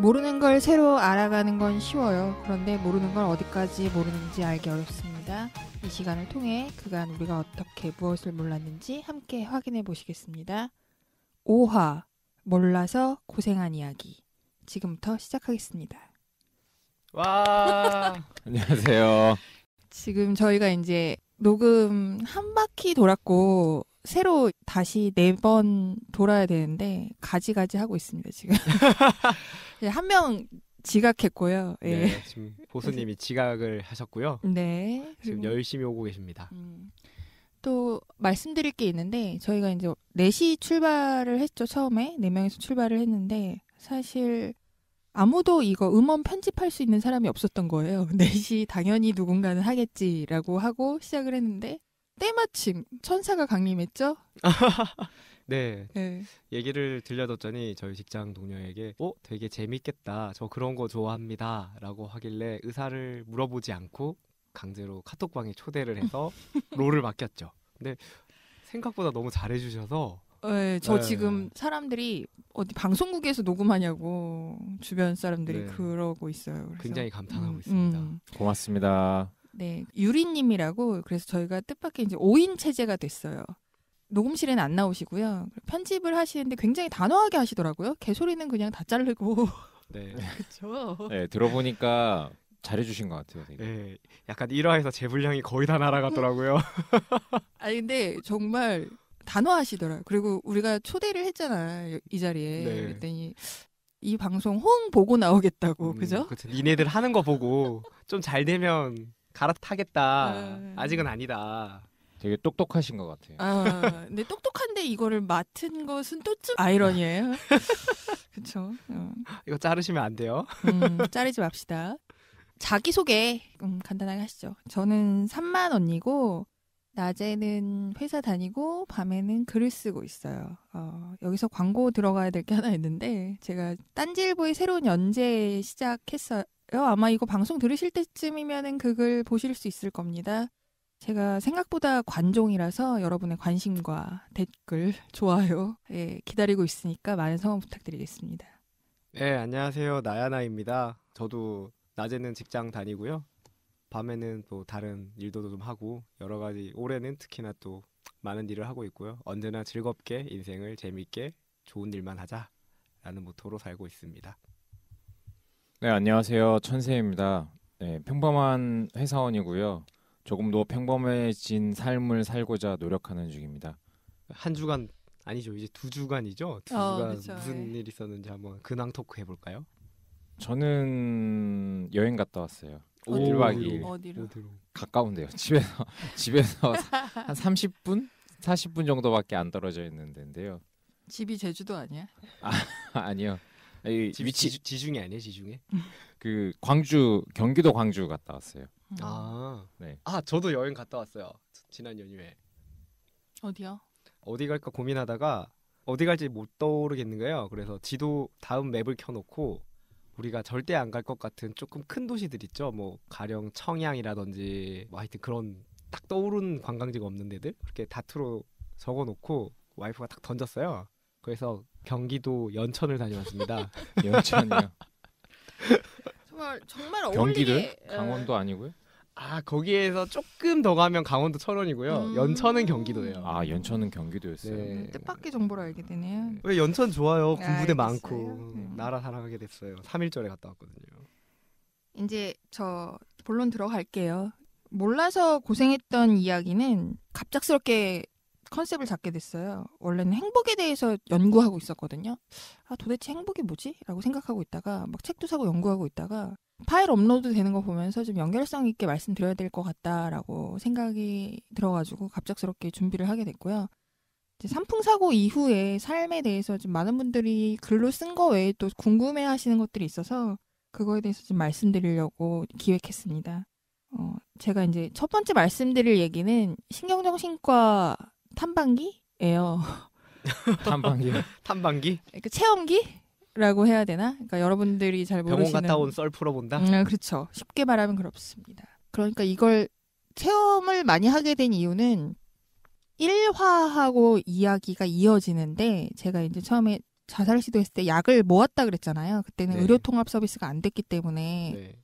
모르는 걸 새로 알아가는 건 쉬워요. 그런데 모르는 걸 어디까지 모르는지 알기 어렵습니다. 이 시간을 통해 그간 우리가 어떻게 무엇을 몰랐는지 함께 확인해 보시겠습니다. 5화 몰라서 고생한 이야기 지금부터 시작하겠습니다. 와 안녕하세요. 지금 저희가 이제 녹음 한 바퀴 돌았고 새로 다시 네 번 돌아야 되는데 가지가지 하고 있습니다 지금 네, 한명 지각했고요. 예. 네, 지금 보수님이 지각을 하셨고요. 네. 지금 열심히 오고 계십니다. 음. 또 말씀드릴 게 있는데 저희가 이제 네 시 출발을 했죠 처음에 네명이서 출발을 했는데 사실 아무도 이거 음원 편집할 수 있는 사람이 없었던 거예요 4시 당연히 누군가는 하겠지라고 하고 시작을 했는데 때마침 천사가 강림했죠. 네. 네. 얘기를 들려줬더니 저희 직장 동료에게 어 되게 재밌겠다. 저 그런 거 좋아합니다라고 하길래 의사를 물어보지 않고 강제로 카톡방에 초대를 해서 롤을 맡겼죠. 근데 생각보다 너무 잘해주셔서 네, 저 네. 지금 사람들이 어디 방송국에서 녹음하냐고 주변 사람들이 네. 그러고 있어요. 그래서. 굉장히 감탄하고 음, 있습니다. 음. 고맙습니다. 네, 유리님이라고 그래서 저희가 뜻밖의 이제 5인 체제가 됐어요. 녹음실에는 안 나오시고요. 편집을 하시는데 굉장히 단호하게 하시더라고요. 개소리는 그냥 다 자르고. 네, 그렇죠. 네, 들어보니까 잘해주신 것 같아요. 되게. 네, 약간 1화에서 재불량이 거의 다 날아갔더라고요. 아니 근데 정말 단호하시더라고요. 그리고 우리가 초대를 했잖아 요이 자리에. 네. 그랬더니 이 방송 홍 보고 나오겠다고 음, 그죠? 그쵸. 니네들 하는 거 보고 좀 잘 되면 갈아타겠다. 음. 아직은 아니다. 되게 똑똑하신 것 같아요. 아, 근데 똑똑한데 이거를 맡은 것은 또좀 아이러니예요. 그렇죠. 어. 이거 자르시면 안 돼요. 음, 자르지 맙시다. 자기 소개 음, 간단하게 하시죠. 저는 3만 언니고 낮에는 회사 다니고 밤에는 글을 쓰고 있어요. 어, 여기서 광고 들어가야 될 게 하나 있는데 제가 딴지일보의 새로운 연재 시작했어요. 어, 아마 이거 방송 들으실 때쯤이면은 그걸 보실 수 있을 겁니다. 제가 생각보다 관종이라서 여러분의 관심과 댓글, 좋아요 예, 기다리고 있으니까 많은 성원 부탁드리겠습니다. 네, 안녕하세요. 나야나입니다. 저도 낮에는 직장 다니고요. 밤에는 또 다른 일도 좀 하고 여러 가지 올해는 특히나 또 많은 일을 하고 있고요. 언제나 즐겁게 인생을 재밌게 좋은 일만 하자라는 모토로 살고 있습니다. 네, 안녕하세요. 천세입니다. 네, 평범한 회사원이고요. 조금 더 평범해진 삶을 살고자 노력하는 중입니다. 한 주간 아니죠. 이제 두 주간이죠. 두 어, 주간 그쵸, 무슨 예. 네. 일 있었는지 한번 근황 토크 해볼까요? 저는 여행 갔다 왔어요. 어디로? 1일 어디로? 어디로? 가까운데요. 집에서 집에서 한 30분, 40분 정도밖에 안 떨어져 있는 데인데요. 집이 제주도 아니야? 아, 아니요. 아니, 지, 위치 지, 지중해 아니에요 지중해? 그 광주 경기도 광주 갔다 왔어요. 아, 음. 네. 아 저도 여행 갔다 왔어요 지난 연휴에. 어디요? 어디 갈까 고민하다가 어디 갈지 못 떠오르겠는 거예요. 그래서 지도 다음 맵을 켜놓고 우리가 절대 안 갈 것 같은 조금 큰 도시들 있죠. 뭐 가령 청양이라든지 뭐 하여튼 그런 딱떠오르는 관광지가 없는 데들 그렇게 다투로 적어놓고 와이프가 딱 던졌어요. 그래서 경기도 연천을 다녀왔습니다. 연천이요. 정말 정말 경기도 예. 강원도 아니고요? 아 거기에서 조금 더 가면 강원도 철원이고요. 음. 연천은 경기도예요. 아 연천은 경기도였어요. 네. 음, 뜻밖의 정보를 알게 되네요. 왜 네. 연천 좋아요. 아, 군부대 알 많고 네. 나라 사랑하게 됐어요. 3일절에 갔다 왔거든요. 이제 저 본론 들어갈게요. 몰라서 고생했던 이야기는 갑작스럽게 컨셉을 잡게 됐어요. 원래는 행복에 대해서 연구하고 있었거든요. 아, 도대체 행복이 뭐지? 라고 생각하고 있다가 막 책도 사고 연구하고 있다가 파일 업로드 되는 거 보면서 좀 연결성 있게 말씀드려야 될 것 같다라고 생각이 들어가지고 갑작스럽게 준비를 하게 됐고요. 삼풍사고 이후에 삶에 대해서 좀 많은 분들이 글로 쓴 거 외에 또 궁금해 하시는 것들이 있어서 그거에 대해서 좀 말씀드리려고 기획했습니다. 어, 제가 이제 첫 번째 말씀드릴 얘기는 신경정신과 탐방기예요. 탐방기. 탐방기? 그 체험기라고 해야 되나? 그러니까 여러분들이 잘 모르시는 병원 갔다 온 썰 풀어본다. 음, 그렇죠. 쉽게 말하면 그렇습니다. 그러니까 이걸 체험을 많이 하게 된 이유는 일화하고 이야기가 이어지는데 제가 이제 처음에 자살 시도했을 때 약을 모았다 그랬잖아요. 그때는 네. 의료 통합 서비스가 안 됐기 때문에 네.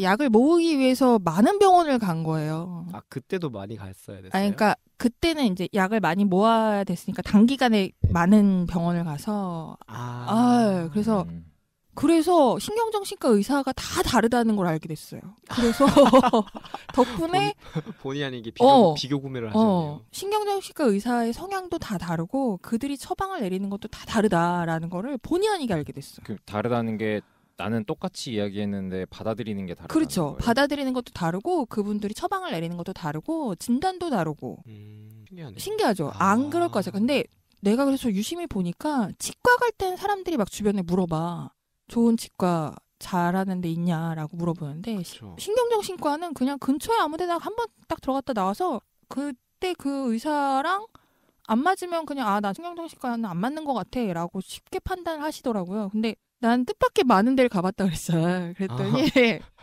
약을 모으기 위해서 많은 병원을 간 거예요. 아 그때도 많이 갔어야 됐어요. 아 그러니까 그때는 이제 약을 많이 모아야 됐으니까 단기간에 많은 병원을 가서 아, 아 그래서 음. 그래서 신경정신과 의사가 다 다르다는 걸 알게 됐어요. 그래서 덕분에 본, 의 아니게 비교, 어, 비교 구매를 하셨 어, 신경정신과 의사의 성향도 다 다르고 그들이 처방을 내리는 것도 다 다르다라는 거를 본의 아니게 알게 됐어요. 그 다르다는 게 나는 똑같이 이야기했는데 받아들이는 게 다르다. 그렇죠. 거예요? 받아들이는 것도 다르고 그분들이 처방을 내리는 것도 다르고 진단도 다르고. 음, 신기하네. 신기하죠. 아. 안 그럴 거 같아요. 근데 내가 그래서 유심히 보니까 치과 갈 땐 사람들이 막 주변에 물어봐. 좋은 치과 잘하는 데 있냐라고 물어보는데 그렇죠. 신경정신과는 그냥 근처에 아무 데나 한 번 딱 들어갔다 나와서 그때 그 의사랑 안 맞으면 그냥 아 나 신경정신과는 안 맞는 것 같아라고 쉽게 판단을 하시더라고요. 근데 난 뜻밖의 많은 데를 가봤다 그랬어. 요 그랬더니 아.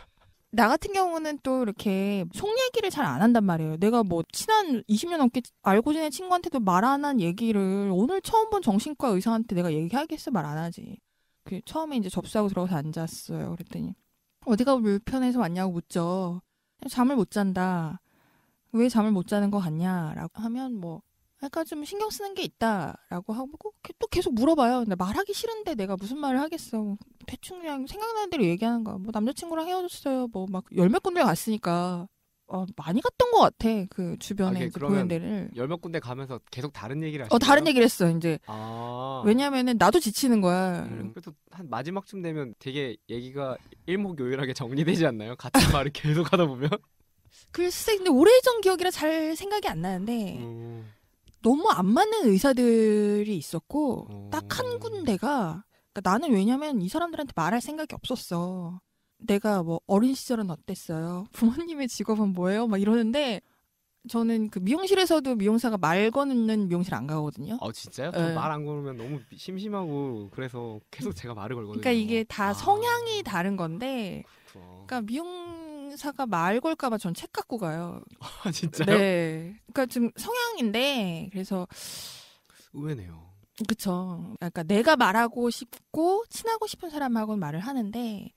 나 같은 경우는 또 이렇게 속 얘기를 잘 안 한단 말이에요. 내가 뭐 친한 20년 넘게 알고 지낸 친구한테도 말 안 한 얘기를 오늘 처음 본 정신과 의사한테 내가 얘기하겠어 말 안 하지. 그 처음에 이제 접수하고 들어가서 앉았어요. 그랬더니 어디가 불편해서 왔냐고 묻죠. 잠을 못 잔다. 왜 잠을 못 자는 거 같냐라고 하면 뭐 약간 좀 신경 쓰는 게 있다라고 하고 또 계속 물어봐요. 근데 말하기 싫은데 내가 무슨 말을 하겠어. 대충 그냥 생각나는 대로 얘기하는 거야. 뭐 남자친구랑 헤어졌어요. 뭐 막열몇 군데 갔으니까 어, 많이 갔던 것 같아. 그 주변에 아, 이제 보 데를 열몇 군데 가면서 계속 다른 얘기를 하셨어 다른 얘기를 했어 이제. 아. 왜냐면은 나도 지치는 거야. 음, 그래도 한 마지막쯤 되면 되게 얘기가 일목요일하게 정리되지 않나요? 같은 말을 계속 하다 보면. 글쎄 근데 오래전 기억이라 잘 생각이 안 나는데. 음. 너무 안 맞는 의사들이 있었고 어... 음. 딱한 군데가 그러니까 나는 왜냐면 이 사람들한테 말할 생각이 없었어. 내가 뭐 어린 시절은 어땠어요? 부모님의 직업은 뭐예요? 막 이러는데 저는 그 미용실에서도 미용사가 말 거는 미용실 안 가거든요. 아 진짜요? 네. 예. 말안 걸으면 너무 심심하고 그래서 계속 제가 말을 걸거든요. 그러니까 이게 다 아. 성향이 다른 건데 그러니까 미용사가 말 걸까봐 전 책 갖고 가요. 아 진짜요? 네. 그러니까 지금 성향인데 그래서 의외네요. 그쵸. 그러니까 내가 말하고 싶고 친하고 싶은 사람하고는 말을 하는데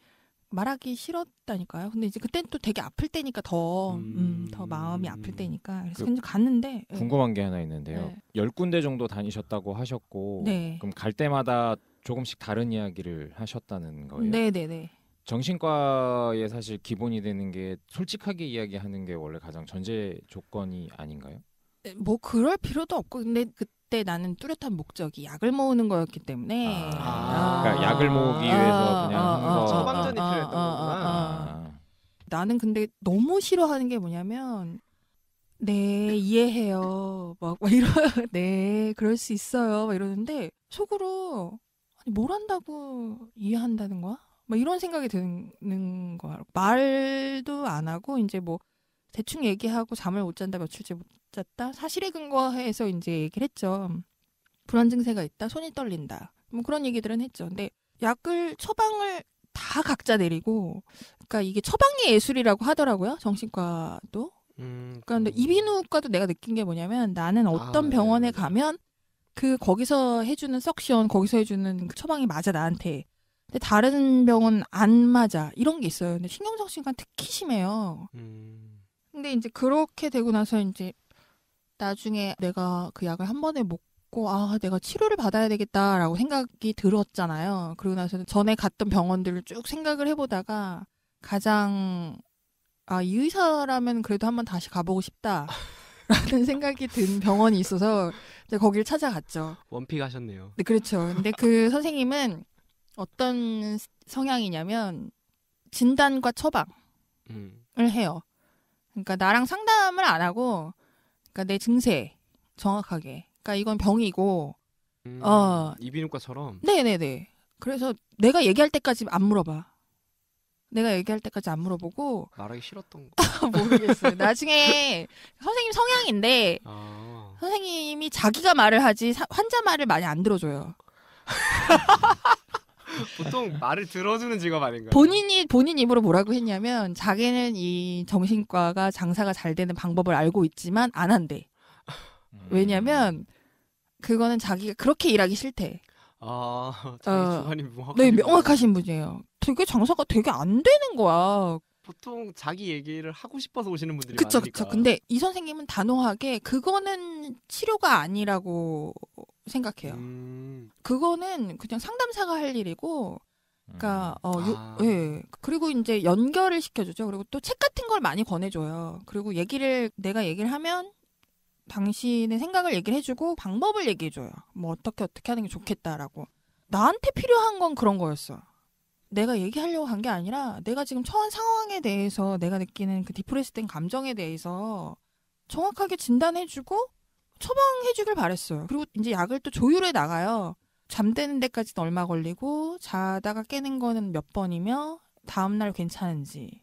말하기 싫었다니까요. 근데 이제 그땐 또 되게 아플 때니까 더더 음, 음, 더 마음이 아플 때니까 그래서 그, 갔는데 예. 궁금한 게 하나 있는데요. 네. 열 네. 군데 정도 다니셨다고 하셨고 네. 그럼 갈 때마다 조금씩 다른 이야기를 하셨다는 거예요. 네네네. 네, 네. 정신과에 사실 기본이 되는 게 솔직하게 이야기하는 게 원래 가장 전제 조건이 아닌가요? 뭐 그럴 필요도 없고 근데 그때 나는 뚜렷한 목적이 약을 모으는 거였기 때문에 아, 아. 그러니까 약을 모으기 아. 위해서 그냥 아, 처방전이 필요했던 거구나. 나는 근데 너무 싫어하는 게 뭐냐면 네 이해해요 막, 막 이런 네 그럴 수 있어요 막 이러는데 속으로 아니 뭘 한다고 이해한다는 거야? 뭐 이런 생각이 드는 거야. 말도 안 하고 이제 뭐 대충 얘기하고 잠을 못 잔다 며칠째 못 잤다 사실에 근거해서 이제 얘기를 했죠. 불안 증세가 있다, 손이 떨린다, 뭐 그런 얘기들은 했죠. 근데 약을 처방을 다 각자 내리고, 그러니까 이게 처방의 예술이라고 하더라고요. 정신과도. 음, 그런데 이비인후과도 내가 느낀 게 뭐냐면 나는 아, 어떤 아, 병원에 네. 가면 그 거기서 해주는 석션, 거기서 해주는 그 처방이 맞아 나한테. 근데 다른 병은 안 맞아 이런 게 있어요. 근데 신경정신과 특히 심해요. 음. 근데 이제 그렇게 되고 나서 이제 나중에 내가 그 약을 한 번에 먹고 아 내가 치료를 받아야 되겠다라고 생각이 들었잖아요. 그러고 나서 전에 갔던 병원들을 쭉 생각을 해보다가 가장 아이 의사라면 그래도 한 번 다시 가보고 싶다. 라는 생각이 든 병원이 있어서 이제 거길 찾아갔죠. 원픽 하셨네요. 네, 그렇죠. 근데 그 선생님은 어떤 성향이냐면 진단과 처방을 음. 해요. 그러니까 나랑 상담을 안 하고 그러니까 내 증세 정확하게. 그러니까 이건 병이고 음, 어 이비인후과처럼. 네네네. 그래서 내가 얘기할 때까지 안 물어봐. 내가 얘기할 때까지 안 물어보고 말하기 싫었던 거 모르겠어요. 나중에 선생님 성향인데 아... 선생님이 자기가 말을 하지 환자 말을 많이 안 들어줘요. 보통 말을 들어주는 직업 아닌가요? 본인이 본인 입으로 뭐라고 했냐면 자기는 이 정신과가 장사가 잘 되는 방법을 알고 있지만 안 한대. 음. 왜냐면 그거는 자기가 그렇게 일하기 싫대. 아, 자기 어. 주관이 네, 명확하신 분이에요. 되게 장사가 되게 안 되는 거야. 보통 자기 얘기를 하고 싶어서 오시는 분들이 그쵸, 많으니까. 그쵸. 근데 이 선생님은 단호하게 그거는 치료가 아니라고 생각해요. 음. 그거는 그냥 상담사가 할 일이고, 그러니까 음. 어, 요, 아. 예. 그리고 이제 연결을 시켜주죠. 그리고 또 책 같은 걸 많이 권해줘요. 그리고 얘기를 내가 얘기를 하면 당신의 생각을 얘기를 해주고 방법을 얘기해줘요. 뭐 어떻게 어떻게 하는 게 좋겠다라고. 나한테 필요한 건 그런 거였어. 내가 얘기하려고 한 게 아니라 내가 지금 처한 상황에 대해서 내가 느끼는 그 디프레스된 감정에 대해서 정확하게 진단해주고 처방해주길 바랬어요. 그리고 이제 약을 또 조율해 나가요. 잠드는 데까지는 얼마 걸리고 자다가 깨는 거는 몇 번이며 다음 날 괜찮은지.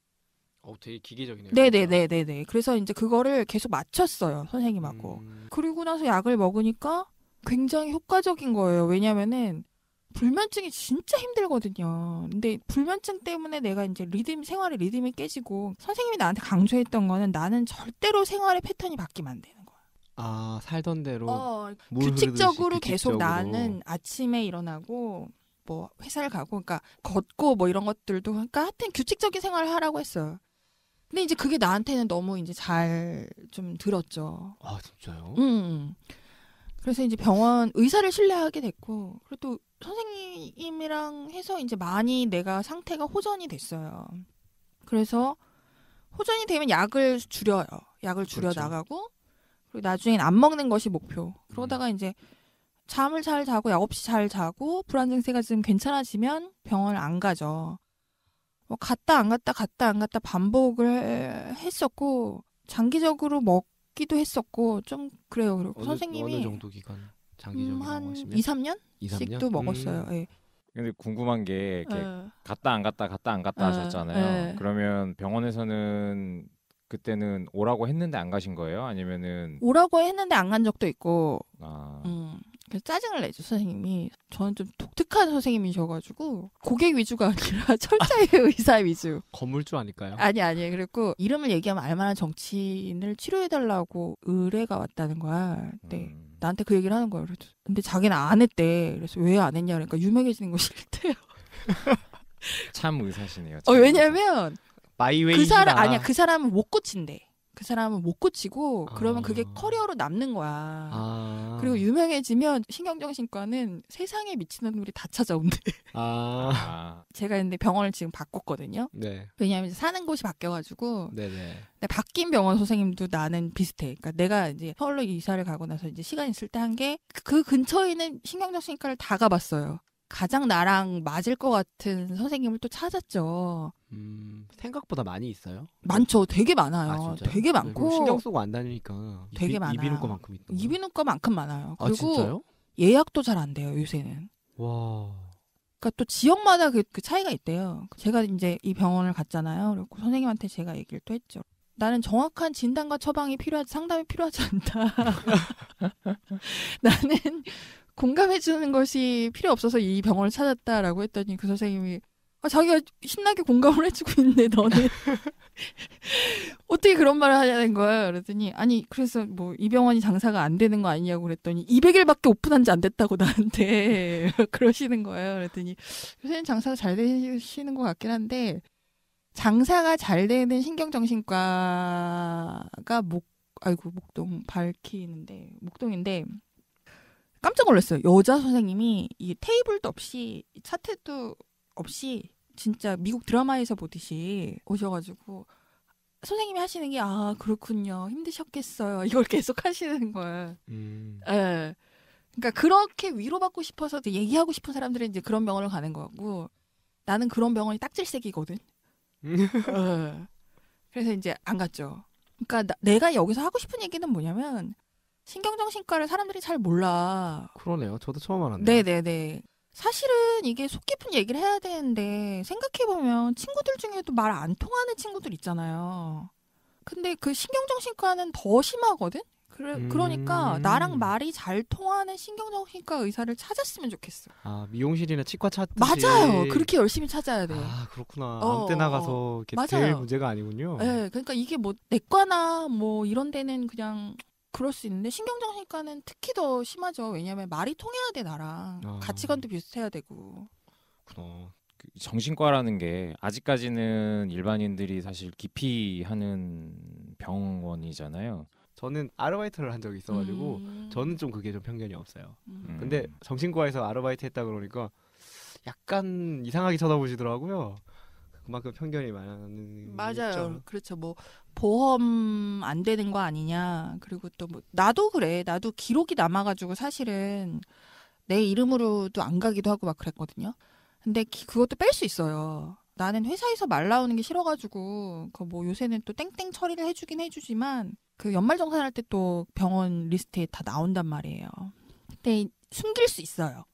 어, 되게 기계적이네요. 네네네네네. 네, 네, 네, 그래서 이제 그거를 계속 맞췄어요 선생님하고. 음... 그리고 나서 약을 먹으니까 굉장히 효과적인 거예요. 왜냐면은 불면증이 진짜 힘들거든요. 근데 불면증 때문에 내가 이제 리듬 생활의 리듬이 깨지고 선생님이 나한테 강조했던 거는 나는 절대로 생활의 패턴이 바뀌면 안 돼요. 아 살던 대로 어, 규칙적으로 계속 나는 아침에 일어나고 뭐 회사를 가고 그러니까 걷고 뭐 이런 것들도 그러니까 하여튼 규칙적인 생활을 하라고 했어요. 근데 이제 그게 나한테는 너무 이제 잘 좀 들었죠. 아 진짜요? 음, 음. 그래서 이제 병원 의사를 신뢰하게 됐고 그리고 또 선생님이랑 해서 이제 많이 내가 상태가 호전이 됐어요. 그래서 호전이 되면 약을 줄여요. 약을 줄여 그렇죠. 나가고 그리고 나중엔 안 먹는 것이 목표. 그러다가 음. 이제 잠을 잘 자고 약 없이 잘 자고 불안 증세가 좀 괜찮아지면 병원을 안 가죠. 뭐 갔다 안 갔다 갔다 안 갔다 반복을 했었고 장기적으로 먹기도 했었고 좀 그래요. 그리고 어느, 선생님이 어느 정도 기간 장기적으로 음, 한 2, 3년? 2, 3년? 씩도 먹었어요. 음. 예. 근데 궁금한 게 이렇게 예. 갔다 안 갔다 갔다 안 갔다 에. 예. 하셨잖아요. 에. 예. 그러면 병원에서는 그때는 오라고 했는데 안 가신 거예요? 아니면은 오라고 했는데 안 간 적도 있고 아... 음, 짜증을 내죠 선생님이 저는 좀 독특한 선생님이셔가지고 고객 위주가 아니라 철저히 아. 의사 위주 건물주 아닐까요? 아니 아니 그리고 이름을 얘기하면 알만한 정치인을 치료해달라고 의뢰가 왔다는 거야 네. 음... 나한테 그 얘기를 하는 거예요 그래서. 근데 자기는 안 했대 그래서 왜 안 했냐 그러니까 유명해지는 거 싫대요 참 의사시네요 참 어, 왜냐면 마이웨이. 그 사람 아니야. 그 사람은 못 고친대. 그 사람은 못 고치고 그러면 아. 그게 커리어로 남는 거야. 아. 그리고 유명해지면 신경정신과는 세상에 미치는 놈이 다 찾아온대. 아. 아. 제가 근데 병원을 지금 바꿨거든요. 네. 왜냐하면 사는 곳이 바뀌어가지고. 네네. 바뀐 병원 선생님도 나는 비슷해. 그러니까 내가 이제 서울로 이사를 가고 나서 이제 시간 있을 때 한게그 그, 근처에 있는 신경정신과를 다 가봤어요. 가장 나랑 맞을 것 같은 선생님을 또 찾았죠. 음, 생각보다 많이 있어요? 많죠. 되게 많아요. 아, 되게 네, 많고 뭐 신경 쓰고 안 다니니까 되게 이비, 많아 이비인후과만큼 있던 이비인후과만큼 많아요. 아, 그리고 아, 예약도 잘 안 돼요 요새는. 와. 그러니까 또 지역마다 그, 그 차이가 있대요. 제가 이제 이 병원을 갔잖아요. 그리고 선생님한테 제가 얘기를 또 했죠. 나는 정확한 진단과 처방이 필요하지 상담이 필요하지 않다. 나는 공감해 주는 것이 필요 없어서 이 병원을 찾았다라고 했더니 그 선생님이 아, 자기가 신나게 공감을 해주고 있는데 너는 어떻게 그런 말을 하냐는 거야. 그랬더니 아니 그래서 뭐 이병헌이 장사가 안 되는 거 아니냐고 그랬더니 200일밖에 오픈한 지 안 됐다고 나한테 그러시는 거예요. 그랬더니 요새는 장사가 잘 되시는 것 같긴 한데 장사가 잘 되는 신경정신과가 목 아이고 목동 밝히는데 목동인데 깜짝 놀랐어요. 여자 선생님이 이 테이블도 없이 차트도 없이 진짜 미국 드라마에서 보듯이 오셔가지고 선생님이 하시는 게 아 그렇군요 힘드셨겠어요 이걸 계속 하시는 거예요. 음. 예. 그러니까 그렇게 위로받고 싶어서 얘기하고 싶은 사람들은 이제 그런 병원을 가는 거고 나는 그런 병원이 딱질색이거든. 예. 그래서 이제 안 갔죠. 그러니까 나, 내가 여기서 하고 싶은 얘기는 뭐냐면 신경정신과를 사람들이 잘 몰라. 그러네요. 저도 처음 알았네요. 네네네. 사실은 이게 속 깊은 얘기를 해야 되는데 생각해보면 친구들 중에도 말 안 통하는 친구들 있잖아요. 근데 그 신경정신과는 더 심하거든? 그래, 그러니까 음... 그러니까 나랑 말이 잘 통하는 신경정신과 의사를 찾았으면 좋겠어. 아 미용실이나 치과 찾듯 맞아요. 그렇게 열심히 찾아야 돼. 아 그렇구나. 어, 아무 때나 가서 이렇게 맞아요. 문제가 아니군요. 네, 그러니까 이게 뭐 내과나 뭐 이런 데는 그냥 그럴 수 있는데 신경정신과는 특히 더 심하죠. 왜냐하면 말이 통해야 돼 나랑 아. 가치관도 비슷해야 되고. 그렇 그 정신과라는 게 아직까지는 일반인들이 사실 깊이 하는 병원이잖아요. 저는 아르바이트를 한 적이 있어가지고 음. 저는 좀 그게 좀 편견이 없어요. 음. 근데 정신과에서 아르바이트 했다 그러니까 약간 이상하게 쳐다보시더라고요. 그만큼 편견이 많은 맞아요. 있죠. 그렇죠. 뭐 보험 안 되는 거 아니냐. 그리고 또뭐 나도 그래. 나도 기록이 남아가지고 사실은 내 이름으로도 안 가기도 하고 막 그랬거든요. 근데 기, 그것도 뺄 수 있어요. 나는 회사에서 말 나오는 게 싫어가지고 그 뭐 요새는 또 땡땡 처리를 해주긴 해주지만 그 연말정산 할때 또 병원 리스트에 다 나온단 말이에요. 근데 숨길 수 있어요.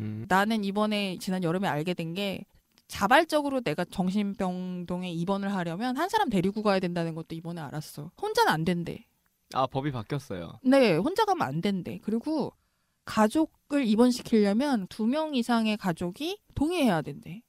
음. 나는 이번에 지난 여름에 알게 된게 자발적으로 내가 정신병동에 입원을 하려면 한 사람 데리고 가야 된다는 것도 이번에 알았어. 혼자는 안 된대. 아 법이 바뀌었어요. 네, 혼자 가면 안 된대. 그리고 가족을 입원시키려면 두 명 이상의 가족이 동의해야 된대.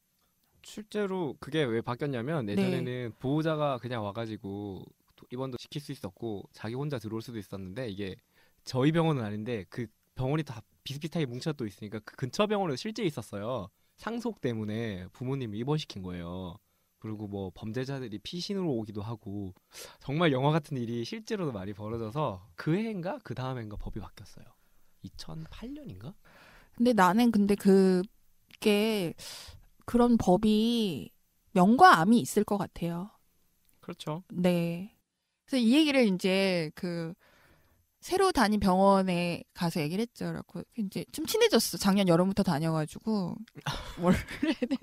실제로 그게 왜 바뀌었냐면 네. 예전에는 네. 보호자가 그냥 와가지고 입원도 시킬 수 있었고 자기 혼자 들어올 수도 있었는데 이게 저희 병원은 아닌데 그 병원이 다 비슷비슷하게 뭉쳐또 있으니까 그 근처 병원은 실제 있었어요. 상속 때문에 부모님이 입원시킨 거예요. 그리고 뭐 범죄자들이 피신으로 오기도 하고 정말 영화 같은 일이 실제로도 많이 벌어져서 그 해인가 그 다음 해가 법이 바뀌었어요. 2008년인가? 근데 나는 근데 그게 그런 법이 명과 암이 있을 것 같아요. 그렇죠. 네. 그래서 이 얘기를 이제 그 새로 다닌 병원에 가서 얘기를 했죠. 그래고 이제 좀 친해졌어. 작년 여름부터 다녀가지고 원래는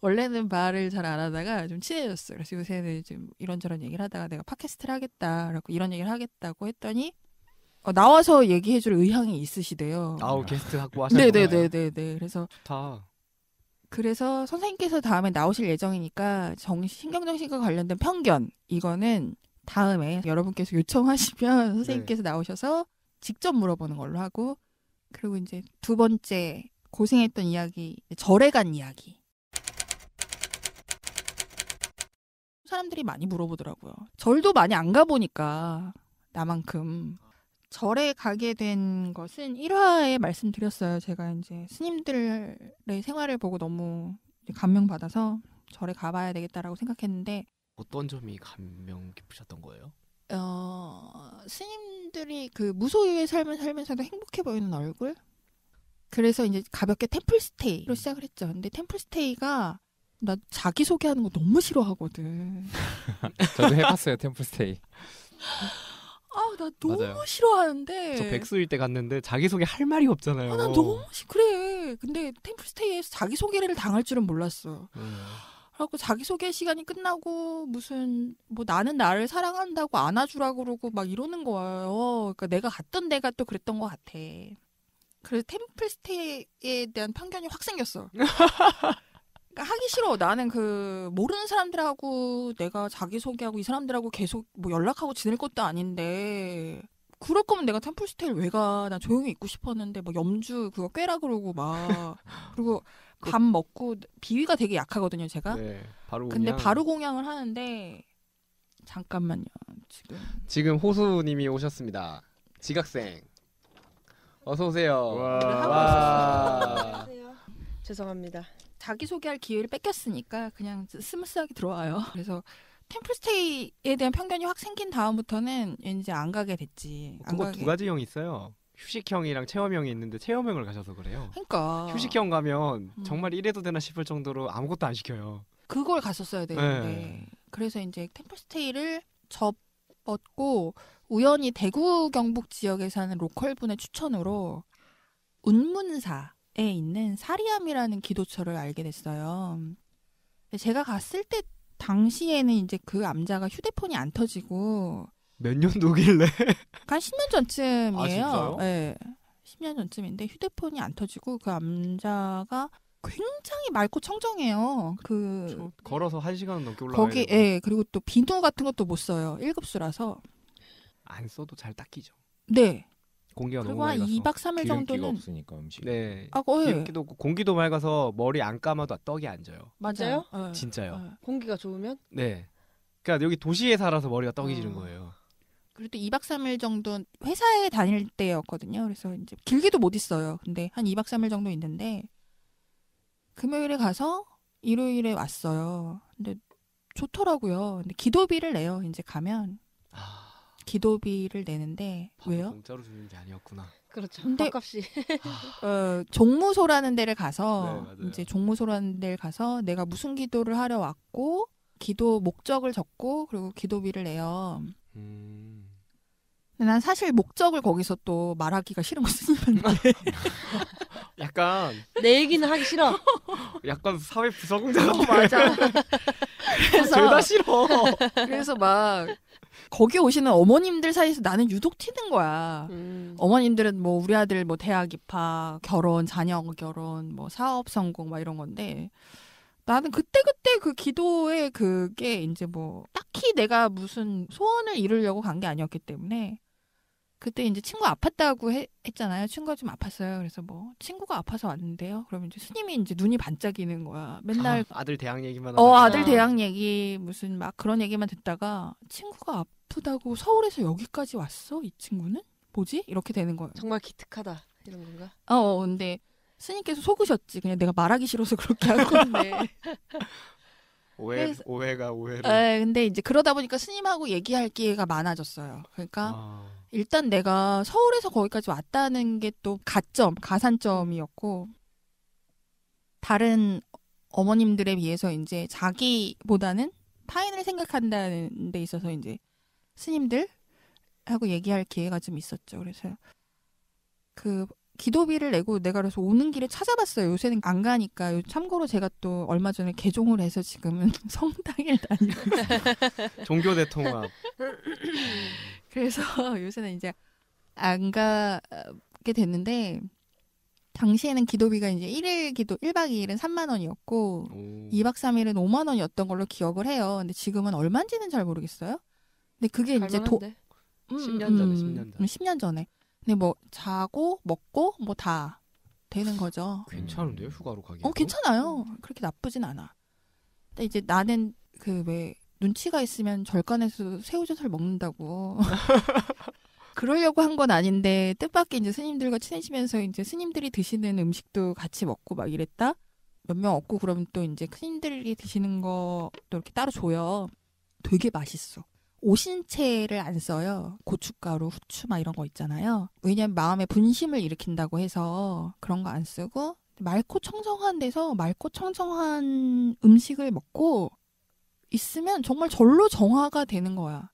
원래는 말을 잘 안 하다가 좀 친해졌어. 그래서 요새는 좀 이런저런 얘기를 하다가 내가 팟캐스트를 하겠다. 라고 이런 얘기를 하겠다고 했더니 어, 나와서 얘기해줄 의향이 있으시대요. 아우 게스트 확보하셨구 네네네네네. 그래서 좋다. 그래서 선생님께서 다음에 나오실 예정이니까 정신 신경정신과 관련된 편견 이거는 다음에 여러분께서 요청하시면 선생님께서 네. 나오셔서 직접 물어보는 걸로 하고 그리고 이제 두 번째 고생했던 이야기 절에 간 이야기 사람들이 많이 물어보더라고요. 절도 많이 안 가보니까 나만큼 절에 가게 된 것은 1화에 말씀드렸어요. 제가 이제 스님들의 생활을 보고 너무 감명받아서 절에 가봐야 되겠다라고 생각했는데 어떤 점이 감명 깊으셨던 거예요? 어, 스님들이 그 무소유의 삶을 살면서도 행복해 보이는 얼굴? 그래서 이제 가볍게 템플스테이로 음. 시작을 했죠. 근데 템플스테이가 나 자기 소개하는 거 너무 싫어하거든. 저도 해봤어요 템플스테이. 아 나 너무 맞아요. 싫어하는데. 저 백수일 때 갔는데 자기 소개 할 말이 없잖아요. 아, 난 너무 싫 그래. 근데 템플스테이에서 자기 소개를 당할 줄은 몰랐어. 음. 하고 자기소개 시간이 끝나고 무슨 뭐 나는 나를 사랑한다고 안아주라 그러고 막 이러는 거예요. 그러니까 내가 갔던 데가 또 그랬던 것 같아. 그래서 템플스테이에 대한 편견이 확 생겼어. 그러니까 하기 싫어. 나는 그 모르는 사람들하고 내가 자기소개하고 이 사람들하고 계속 뭐 연락하고 지낼 것도 아닌데 그럴 거면 내가 템플스테이를 왜 가? 나 조용히 있고 싶었는데 뭐 염주 그거 꿰라 그러고 막 그리고 그 밥 먹고 비위가 되게 약하거든요, 제가. 네, 바로 근데 바로 공양을 하는데 잠깐만요. 지금 지금 호수 님이 오셨습니다. 지각생. 어서 오세요. 와. 죄송합니다. 자기 소개할 기회를 뺏겼으니까 그냥 스무스하게 들어와요. 그래서 템플스테이에 대한 편견이 확 생긴 다음부터는 이제 안 가게 됐지. 어, 안 그거 가게. 두 가지형 있어요. 휴식형이랑 체험형이 있는데 체험형을 가셔서 그래요. 그러니까 휴식형 가면 음. 정말 이래도 되나 싶을 정도로 아무것도 안 시켜요. 그걸 갔었어야 되는데 네. 그래서 이제 템플스테이를 접었고 우연히 대구 경북 지역에 사는 로컬 분의 추천으로 운문사에 있는 사리암이라는 기도처를 알게 됐어요. 제가 갔을 때 당시에는 이제 그 암자가 휴대폰이 안 터지고 몇 년도길래? 한 10년 전쯤이에요. 아, 네. 10년 예. 전쯤인데 휴대폰이 안 터지고 그 남자가 굉장히 맑고 청정해요. 그 걸어서 한 시간 넘게 올라가 거기 예. 그리고 또 비누 같은 것도 못 써요. 1급수라서. 안 써도 잘 닦이죠. 네. 공기가 너무 맑아서. 2박 3일 정도는 없으니까 음식. 네. 아, 어, 예. 기도없 공기도 맑아서 머리 안 감아도 떡이 안 져요. 맞아요? 진짜요. 네. 공기가 좋으면? 네. 그러니까 여기 도시에 살아서 머리가 떡이 아. 지는 거예요. 그리고또 2박 3일 정도 회사에 다닐 때였거든요. 그래서 이제 길게도 못 있어요. 근데 한 2박 3일 정도 있는데 금요일에 가서 일요일에 왔어요. 근데 좋더라고요. 근데 기도비를 내요. 이제 가면 아... 기도비를 내는데 왜요? 공짜로 주는 게 아니었구나. 그렇죠. 근데 값이 아. 어, 종무소라는 데를 가서 네, 이제 종무소라는 데를 가서 내가 무슨 기도를 하려 왔고 기도 목적을 적고 그리고 기도비를 내요. 음... 근데 난 사실 목적을 거기서 또 말하기가 싫은 거스님한 약간 내 얘기는 하기 싫어. 약간 사회 부적응자 같아. 어, 맞아. 죄다 싫어. 그래서 막 거기 오시는 어머님들 사이에서 나는 유독 튀는 거야. 음. 어머님들은 뭐 우리 아들 뭐 대학 입학, 결혼, 자녀 결혼, 뭐 사업 성공 막 이런 건데 나는 그때그때 그 기도에 그게 이제 뭐 딱히 내가 무슨 소원을 이루려고 간 게 아니었기 때문에 그때 이제 친구 아팠다고 해, 했잖아요. 친구가 좀 아팠어요. 그래서 뭐 친구가 아파서 왔는데요. 그러면 이제 스님이 이제 눈이 반짝이는 거야. 맨날 아, 들 대학 얘기만 어 아들 대학 얘기 무슨 막 그런 얘기만 듣다가 친구가 아프다고 서울에서 여기까지 왔어 이 친구는 뭐지 이렇게 되는 거예요. 정말 기특하다 이런 건가? 어, 어 근데 스님께서 속으셨지. 그냥 내가 말하기 싫어서 그렇게 한 건데. 오해 그래서, 오해가 오해를. 에 예, 근데 이제 그러다 보니까 스님하고 얘기할 기회가 많아졌어요. 그러니까. 아. 일단 내가 서울에서 거기까지 왔다는 게 또 가점, 가산점이었고 다른 어머님들에 비해서 이제 자기보다는 타인을 생각한다는 데 있어서 이제 스님들 하고 얘기할 기회가 좀 있었죠. 그래서 그 기도비를 내고 내가 그래서 오는 길에 찾아봤어요. 요새는 안 가니까. 참고로 제가 또 얼마 전에 개종을 해서 지금은 성당에 다니고 종교 대통합. 그래서 요새는 이제 안 가게 됐는데 당시에는 기도비가 이제 1일 기도 1박 2일은 3만 원이었고 오. 2박 3일은 5만 원이었던 걸로 기억을 해요. 근데 지금은 얼마인지는 잘 모르겠어요. 근데 그게 이제 도 음, 10년 음. 전에 10년 전에. 10년 음, 전에. 근데 뭐 자고 먹고 뭐 다 되는 거죠. 괜찮은데요 휴가로 가기. 어 괜찮아요. 그렇게 나쁘진 않아. 근데 이제 나는 그왜 눈치가 있으면 절간에서 새우젓을 먹는다고. 그러려고 한 건 아닌데 뜻밖의 이제 스님들과 친해지면서 이제 스님들이 드시는 음식도 같이 먹고 막 이랬다. 몇 명없고 그러면 또 이제 스님들이 드시는 거또 이렇게 따로 줘요. 되게 맛있어. 오신채를 안 써요. 고춧가루, 후추 막 이런 거 있잖아요. 왜냐면 마음에 분심을 일으킨다고 해서 그런 거 안 쓰고 맑고 청정한 데서 맑고 청정한 음식을 먹고 있으면 정말 절로 정화가 되는 거야.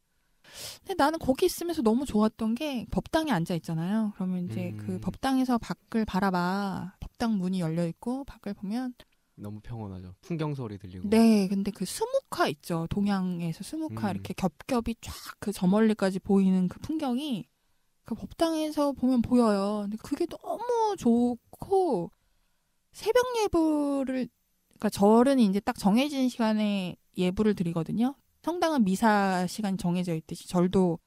근데 나는 거기 있으면서 너무 좋았던 게 법당에 앉아 있잖아요. 그러면 이제 그 음. 그 법당에서 밖을 바라봐. 법당 문이 열려 있고 밖을 보면 너무 평온하죠. 풍경 소리 들리고. 네, 근데 그 수묵화 있죠. 동양에서 수묵화 음. 이렇게 겹겹이 쫙 그 저 멀리까지 보이는 그 풍경이 그 법당에서 보면 보여요. 근데 그게 너무 좋고 새벽 예불을 그러니까 절은 이제 딱 정해진 시간에 예불을 드리거든요. 성당은 미사 시간 정해져 있듯이 절도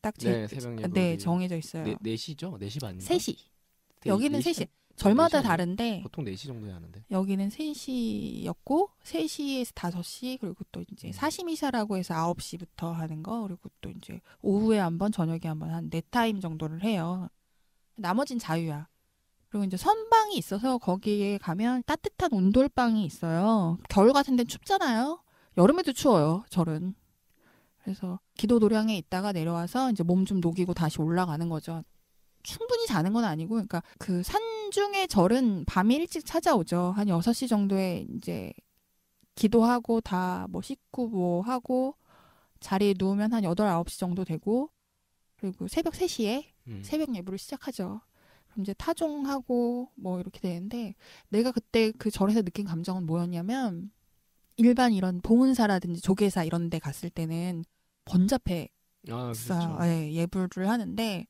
딱 제, 네, 새벽 네, 정해져 있어요. 네, 4시죠? 4시 반 3시. 네, 여기는 4시. 4시. 절마다 4시 다른데 보통 4시 정도에 하는데. 여기는 3시였고 3시에서 5시 그리고 또 이제 음. 사시미사라고 해서 9시부터 하는 거 그리고 또 이제 오후에 한 번, 저녁에 한 번 한 네 타임 정도를 해요. 나머진 자유야. 그리고 이제 선방이 있어서 거기에 가면 따뜻한 온돌방이 있어요. 겨울 같은 데는 춥잖아요. 여름에도 추워요. 절은. 그래서 기도 노량에 있다가 내려와서 이제 몸 좀 녹이고 다시 올라가는 거죠. 충분히 자는 건 아니고, 그러니까 그 산중의 절은 밤에 일찍 찾아오죠. 한 여섯 시 정도에 이제 기도하고 다 뭐 씻고 뭐 하고 자리에 누우면 한 여덟 아홉 시 정도 되고 그리고 새벽 세시에 음. 새벽 예배를 시작하죠. 그 이제 타종하고 뭐 이렇게 되는데 내가 그때 그 절에서 느낀 감정은 뭐였냐면 일반 이런 보은사라든지 조계사 이런 데 갔을 때는 번잡해 아, 그렇죠. 예, 불을 하는데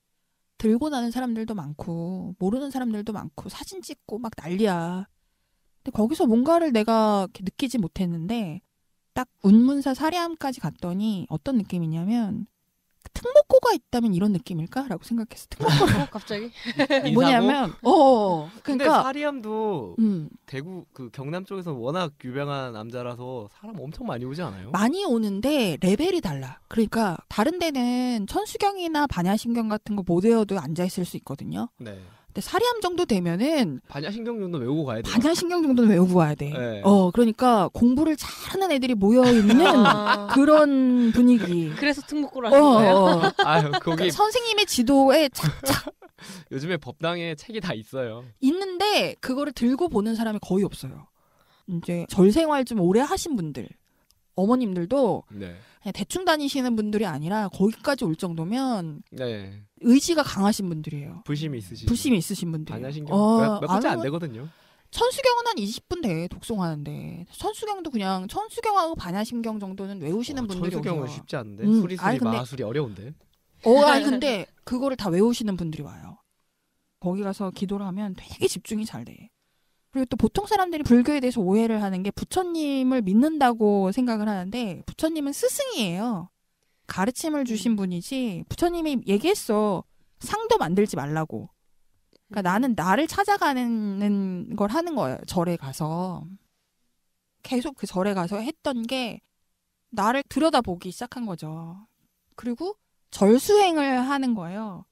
들고 나는 사람들도 많고 모르는 사람들도 많고 사진 찍고 막 난리야. 근데 거기서 뭔가를 내가 느끼지 못했는데 딱 운문사 사례함까지 갔더니 어떤 느낌이냐면 특목고가 있다면 이런 느낌일까라고 생각해서 특목고 갑자기 뭐냐면 어, 어, 어. 그러니까 파리암도 음. 대구 그 경남 쪽에서 워낙 유명한 남자라서 사람 엄청 많이 오지 않아요? 많이 오는데 레벨이 달라. 그러니까 다른 데는 천수경이나 반야신경 같은 거못 외워도 앉아 있을 수 있거든요. 네. 근데 사리함 정도 되면은 반야신경 정도는 외우고 가야 돼. 반야신경 정도는 외우고 와야 돼. 네. 어, 그러니까 공부를 잘하는 애들이 모여 있는 아. 그런 분위기. 그래서 특목고를 어, 하는 거예요. 어. 아유, 그러니까 거기 그러니까 선생님의 지도에 착착 요즘에 법당에 책이 다 있어요. 있는데 그거를 들고 보는 사람이 거의 없어요. 이제 절생활 좀 오래 하신 분들, 어머님들도 네. 그냥 대충 다니시는 분들이 아니라 거기까지 올 정도면 네. 의지가 강하신 분들이에요. 불심이 있으신 불심이 있으신 분들. 반야신경 어, 몇, 몇안 되거든요. 천수경은 한 20분 돼 독송하는데 천수경도 그냥 천수경하고 반야심경 정도는 외우시는 어, 분들이 천수경은 오세요. 쉽지 않은데 음. 수리수리 마술이 어려운데. 어, 아니 근데 그거를 다 외우시는 분들이 와요. 거기 가서 기도를 하면 되게 집중이 잘 돼. 그리고 또 보통 사람들이 불교에 대해서 오해를 하는 게 부처님을 믿는다고 생각을 하는데 부처님은 스승이에요. 가르침을 음. 주신 분이지 부처님이 얘기했어 상도 만들지 말라고. 그러니까 음. 나는 나를 찾아가는 걸 하는 거예요. 절에 가서 계속 그 절에 가서 했던 게 나를 들여다보기 시작한 거죠. 그리고 절수행을 하는 거예요.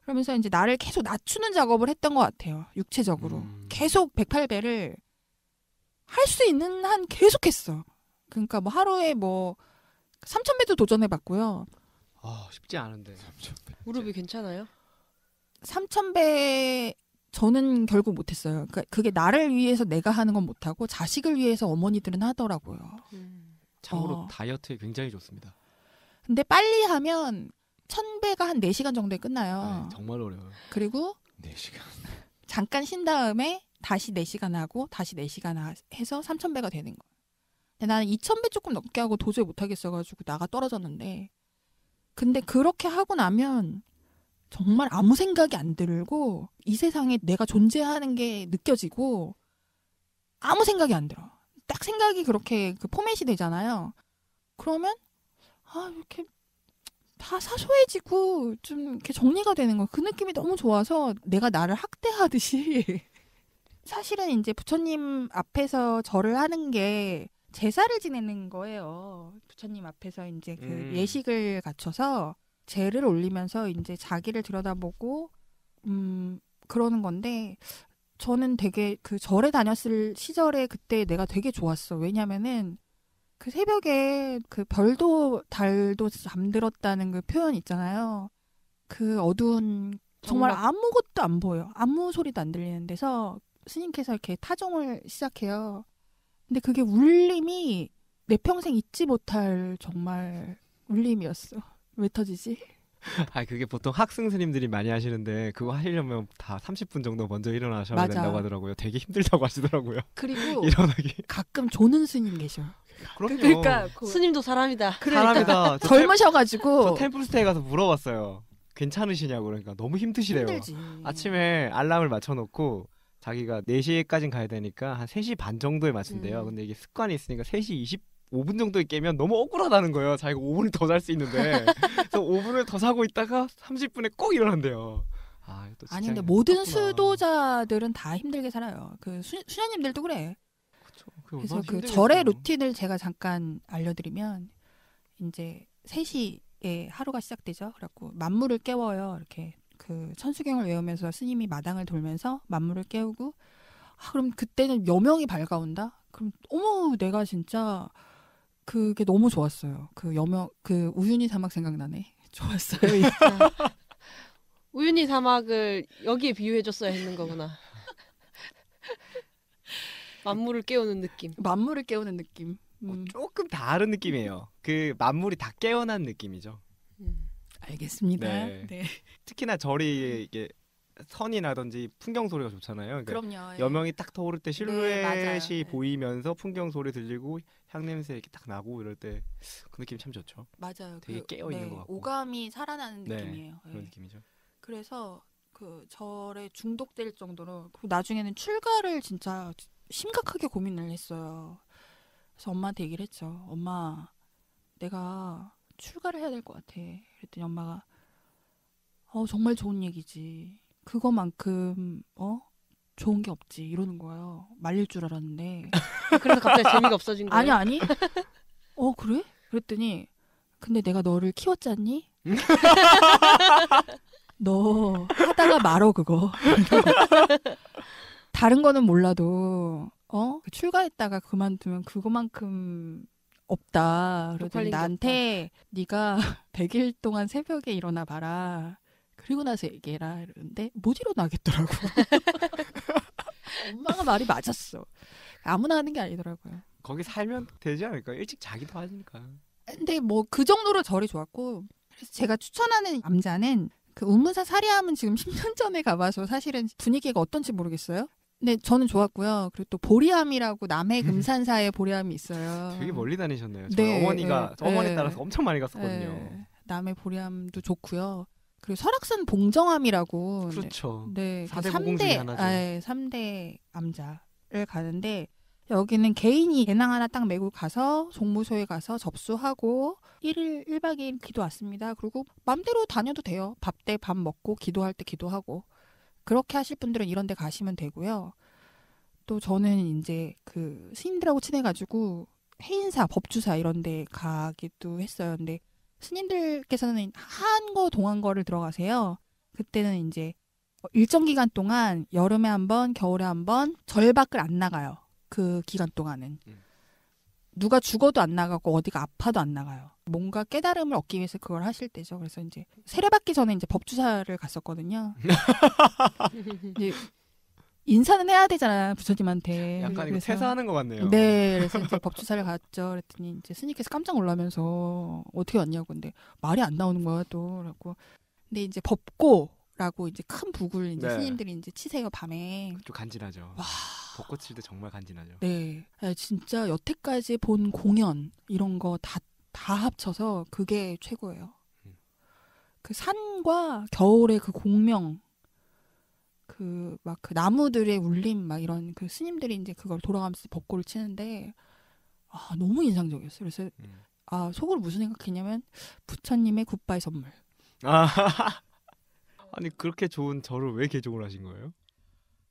그러면서 이제 나를 계속 낮추는 작업을 했던 것 같아요. 육체적으로. 음. 계속 108배를 할 수 있는 한 계속했어. 그러니까 뭐 하루에 뭐 3,000배도 도전해봤고요. 아 쉽지 않은데. 무릎이 괜찮아요? 3,000배 저는 결국 못했어요. 그러니까 그게 나를 위해서 내가 하는 건 못하고 자식을 위해서 어머니들은 하더라고요. 음. 참고로 어. 다이어트에 굉장히 좋습니다. 근데 빨리 하면 1,000배가 한 4시간 정도에 끝나요. 아, 네, 정말 어려워요. 그리고 4시간. 잠깐 쉰 다음에 다시 4시간 하고 다시 4시간 해서 3,000배가 되는 거예요. 나는 2,000배 조금 넘게 하고 도저히 못하겠어가지고 나가 떨어졌는데. 근데 그렇게 하고 나면 정말 아무 생각이 안 들고 이 세상에 내가 존재하는 게 느껴지고 아무 생각이 안 들어. 딱 생각이 그렇게 그 포맷이 되잖아요. 그러면 아 이렇게 다 사소해지고 좀 이렇게 정리가 되는 거 그 느낌이 너무 좋아서 내가 나를 학대하듯이 사실은 이제 부처님 앞에서 절을 하는 게 제사를 지내는 거예요. 부처님 앞에서 이제 그 음. 예식을 갖춰서 제를 올리면서 이제 자기를 들여다보고 음 그러는 건데 저는 되게 그 절에 다녔을 시절에 그때 내가 되게 좋았어. 왜냐면은 그 새벽에 그 별도 달도 잠들었다는 그 표현 있잖아요. 그 어두운 정말, 아무것도 안 보여. 아무 소리도 안 들리는 데서 스님께서 이렇게 타종을 시작해요. 근데 그게 울림이 내 평생 잊지 못할 정말 울림이었어. 왜 터지지? 아 그게 보통 학생 스님들이 많이 하시는데 그거 하려면 다 30분 정도 먼저 일어나셔야 맞아. 된다고 하더라고요. 되게 힘들다고 하시더라고요. 그리고 일어나기 가끔 조는 스님 계셔. 그럼요. 그러니까 그... 스님도 사람이다. 그러니까. 사람이다. 젊으셔가지고 저 템플스테이 가서 물어봤어요. 괜찮으시냐고 그러니까 너무 힘드시래요. 힘들지. 아침에 알람을 맞춰놓고 자기가 4시까진 가야 되니까 한 3시 반 정도에 마친대요. 음. 근데 이게 습관이 있으니까 3시 25분 정도에 깨면 너무 억울하다는 거예요. 자기가 5분을 더잘 수 있는데. 그래서 5분을 더 자고 있다가 30분에 꼭 일어난대요. 아, 니 근데 모든 수도자들은 다 힘들게 살아요. 그 수, 수녀님들도 그래. 그쵸, 그 그래서 그 절의 루틴을 제가 잠깐 알려드리면 이제 3시에 하루가 시작되죠. 그래갖고 만물을 깨워요. 이렇게 그 천수경을 외우면서 스님이 마당을 돌면서 만물을 깨우고 아, 그럼 그때는 여명이 밝아온다. 그럼 어머 내가 진짜 그게 너무 좋았어요. 그 여명 그 우윤희 사막 생각나네. 좋았어요. 아. 우윤희 사막을 여기에 비유해줬어야 했는 거구나. 만물을 깨우는 느낌. 만물을 깨우는 느낌. 음. 어, 조금 다른 느낌이에요. 그 만물이 다 깨어난 느낌이죠. 음. 알겠습니다. 네. 네. 특히나 절이 이게 선이라든지 풍경 소리가 좋잖아요. 그러니까 그럼요 예. 여명이 딱 떠오를 때 네, 실루엣이 맞 예. 보이면서 풍경 소리 들리고 향 냄새 이렇게 딱 나고 이럴 때 그 느낌 참 좋죠. 맞아요. 되게 그, 깨어 있는 네, 것 같고 오감이 살아나는 네, 느낌이에요. 그런 예. 느낌이죠. 그래서 그 절에 중독될 정도로 그리고 나중에는 출가를 진짜 심각하게 고민을 했어요. 그래서 엄마한테 얘기를 했죠. 엄마, 내가 출가를 해야 될 것 같아. 그랬더니 엄마가 어 정말 좋은 얘기지. 그거만큼 어 좋은 게 없지 이러는 거예요. 말릴 줄 알았는데. 그래서 갑자기 재미가 없어진 거예요. 아니 아니. 어 그래? 그랬더니 근데 내가 너를 키웠잖니? 너 하다가 말어 그거. 다른 거는 몰라도 어 그 출가했다가 그만두면 그거만큼 없다. 그리고 나한테 없다. 네가 100일 동안 새벽에 일어나 봐라. 그리고 나서 얘기해라. 이러는데 못 일어나겠더라고. 엄마가 말이 맞았어. 아무나 하는 게 아니더라고요. 거기 살면 되지 않을까? 일찍 자기도 하니까. 근데 뭐 그 정도로 절이 좋았고 그래서 제가 추천하는 남자는 그 운문사 사리함은 지금 10년 전에 가봐서 사실은 분위기가 어떤지 모르겠어요. 네, 저는 좋았고요. 그리고 또 보리암이라고 남해 음. 금산사에 보리암이 있어요. 되게 멀리 다니셨네요. 저희 네, 어머니가 네, 네. 어머니 따라서 엄청 많이 갔었거든요. 네, 남해 보리암도 좋고요. 그리고 설악산 봉정암이라고 그렇죠. 네, 네 그 3대 아, 3대 예, 암자를 가는데 여기는 개인이 배낭 하나 딱 메고 가서 종무소에 가서 접수하고 1일 1박 2일 기도 왔습니다. 그리고 맘대로 다녀도 돼요. 밥 때 밥 먹고 기도할 때 기도하고 그렇게 하실 분들은 이런 데 가시면 되고요. 또 저는 이제 그 스님들하고 친해가지고 해인사, 법주사 이런 데 가기도 했어요. 근데 스님들께서는 한 거 동안 거를 들어가세요. 그때는 이제 일정 기간 동안 여름에 한 번, 겨울에 한 번 절 밖을 안 나가요. 그 기간 동안은. 음. 누가 죽어도 안 나가고 어디가 아파도 안 나가요. 뭔가 깨달음을 얻기 위해서 그걸 하실 때죠. 그래서 이제 세례받기 전에 이제 법주사를 갔었거든요. 이제 인사는 해야 되잖아 부처님한테. 약간 이거 퇴사하는 것 같네요. 네, 그래서 이제 법주사를 갔죠. 그랬더니 이제 스님께서 깜짝 놀라면서 어떻게 왔냐고 근데 말이 안 나오는 거야 또라고. 근데 이제 법고라고 이제 큰 북을 이제 네. 스님들이 이제 치세요 밤에. 좀 간지나죠. 와. 벚꽃 칠 때 정말 간지나죠. 네. 네, 진짜 여태까지 본 공연 이런 거 다 다 합쳐서 그게 최고예요. 음. 그 산과 겨울의 그 공명, 그 막그 그 나무들의 울림 막 이런 그 스님들이 이제 그걸 돌아가면서 벚꽃을 치는데 아 너무 인상적이었어요. 그래서 음. 아 속으로 무슨 생각했냐면 부처님의 굿바이 선물. 아, 아니 그렇게 좋은 저를 왜 개종을 하신 거예요?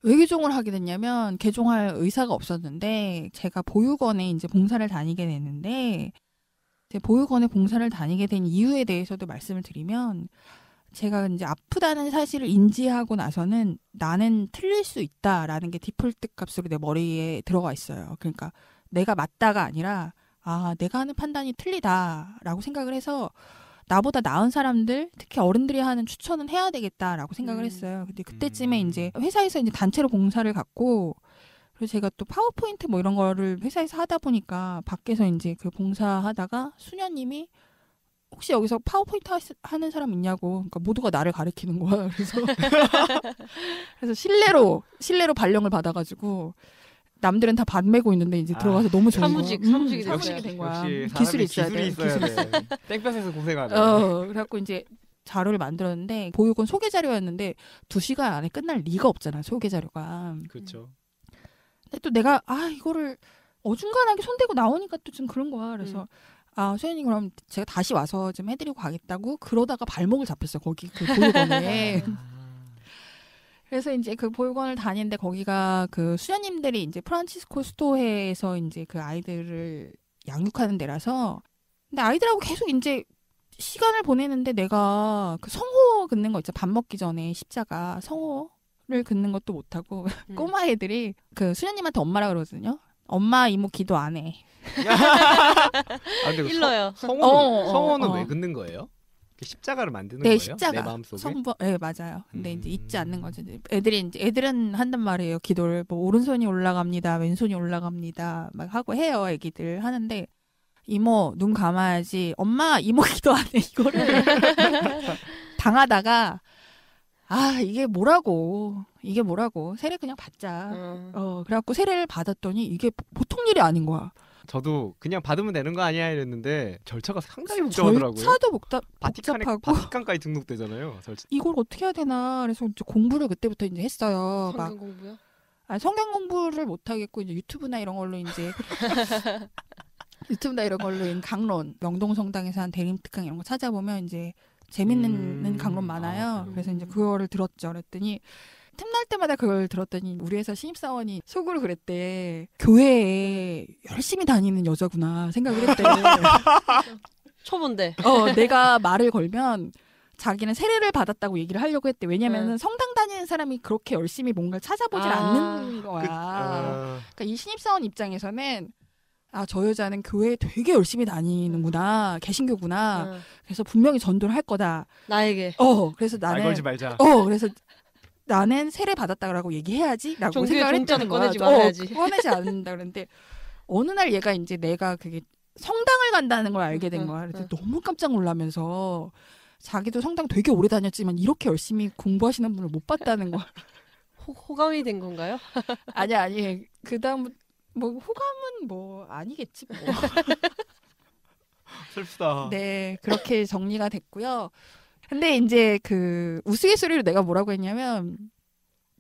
왜 개종을 하게 됐냐면 개종할 의사가 없었는데 제가 보육원에 이제 봉사를 다니게 됐는데 제 보육원에 봉사를 다니게 된 이유에 대해서도 말씀을 드리면 제가 이제 아프다는 사실을 인지하고 나서는 나는 틀릴 수 있다라는 게 디폴트 값으로 내 머리에 들어가 있어요. 그러니까 내가 맞다가 아니라 아 내가 하는 판단이 틀리다라고 생각을 해서 나보다 나은 사람들 특히 어른들이 하는 추천은 해야 되겠다라고 생각을 음. 했어요. 근데 그때쯤에 음. 이제 회사에서 이제 단체로 공사를갔고그래서 제가 또 파워포인트 뭐 이런 거를 회사에서 하다 보니까 밖에서 이제 그 봉사하다가 수녀님이 혹시 여기서 파워포인트 하는 사람 있냐고 그러니까 모두가 나를 가리키는 거야 그래서 그래서 실례로 실례로 발령을 받아가지고 남들은 다 반매고 있는데 이제 들어가서 너무 아, 좋은 사무직, 거 사무직이, 음, 사무직이 된 거야. 기술이 있어야 돼. 기술이 있어야 돼. 땡볕에서 고생하네. 어, 그래갖고 이제 자료를 만들었는데 보육원 소개 자료였는데 두 시간 안에 끝날 리가 없잖아 소개 자료가. 그렇죠. 근데 또 내가 아 이거를 어중간하게 손대고 나오니까 또 좀 그런 거야. 그래서 음. 아, 소연이 그럼 제가 다시 와서 좀 해드리고 가겠다고 그러다가 발목을 잡혔어 거기 그 보육원에. 아. 그래서 이제 그 보육원을 다니는데 거기가 그 수녀님들이 이제 프란치스코 수도회에서 이제 그 아이들을 양육하는 데라서 근데 아이들하고 계속 이제 시간을 보내는데 내가 그 성호 긋는 거 있죠. 밥 먹기 전에 십자가 성호를 긋는 것도 못하고 음. 꼬마 애들이 그 수녀님한테 엄마라 그러거든요. 엄마 이모 기도 안 해. 아, 그 일러요. 성, 호는 어, 어, 어, 성호는 어, 왜 긋는 거예요? 십자가를 만드는 네, 거예요? 십자가. 내 마음속에. 성부, 네, 맞아요. 근데 음. 이제 잊지 않는 거죠. 애들이 이제 애들은 한단 말이에요. 기도를 뭐 오른손이 올라갑니다. 왼손이 올라갑니다. 막 하고 해요. 애기들 하는데 이모 눈 감아야지. 엄마 이모 기도 안 해. 이거를 당하다가 아, 이게 뭐라고. 이게 뭐라고. 세례 그냥 받자. 음. 어, 그래갖고 세례를 받았더니 이게 보통 일이 아닌 거야. 저도 그냥 받으면 되는 거 아니야 이랬는데 절차가 상당히 복잡하더라고요. 절차도 복잡, 복잡하고 바티칸까지 등록되잖아요. 절차. 이걸 어떻게 해야 되나 그래서 이제 공부를 그때부터 이제 했어요. 성경 공부요? 아 성경 공부를 못 하겠고 이제 유튜브나 이런 걸로 이제 유튜브나 이런 걸로 강론 명동 성당에서 한 대림 특강 이런 거 찾아보면 이제 재밌는 음... 강론 많아요. 아, 그래서 이제 그거를 들었죠. 그랬더니 틈날 때마다 그걸 들었더니 우리 회사 신입사원이 속으로 그랬대. 교회에 네. 열심히 다니는 여자구나 생각을 했대. 초본데. 어, 내가 말을 걸면 자기는 세례를 받았다고 얘기를 하려고 했대. 왜냐면은 음. 성당 다니는 사람이 그렇게 열심히 뭔가를 찾아보질 아. 않는 그, 거야. 그, 아. 그러니까 이 신입사원 입장에서는 아, 저 여자는 교회에 되게 열심히 다니는구나. 음. 개신교구나. 음. 그래서 분명히 전도를 할 거다. 나에게. 어, 그래서 나는. 말 걸지 말자. 어, 그래서 나는 세례 받았다라고 얘기해야지라고 생각을 했다는 거야. 꺼내지 어, 꺼내지 않는다 그랬는데 어느 날 얘가 이제 내가 그게 성당을 간다는 걸 알게 된 거야. 그래서 너무 깜짝 놀라면서 자기도 성당 되게 오래 다녔지만 이렇게 열심히 공부하시는 분을 못 봤다는 거 호, 감이된 건가요? 아니 아니 그 다음 뭐 호감은 뭐 아니겠지 뭐. 슬프다. 네 그렇게 정리가 됐고요. 근데 이제 그 우스갯소리로 내가 뭐라고 했냐면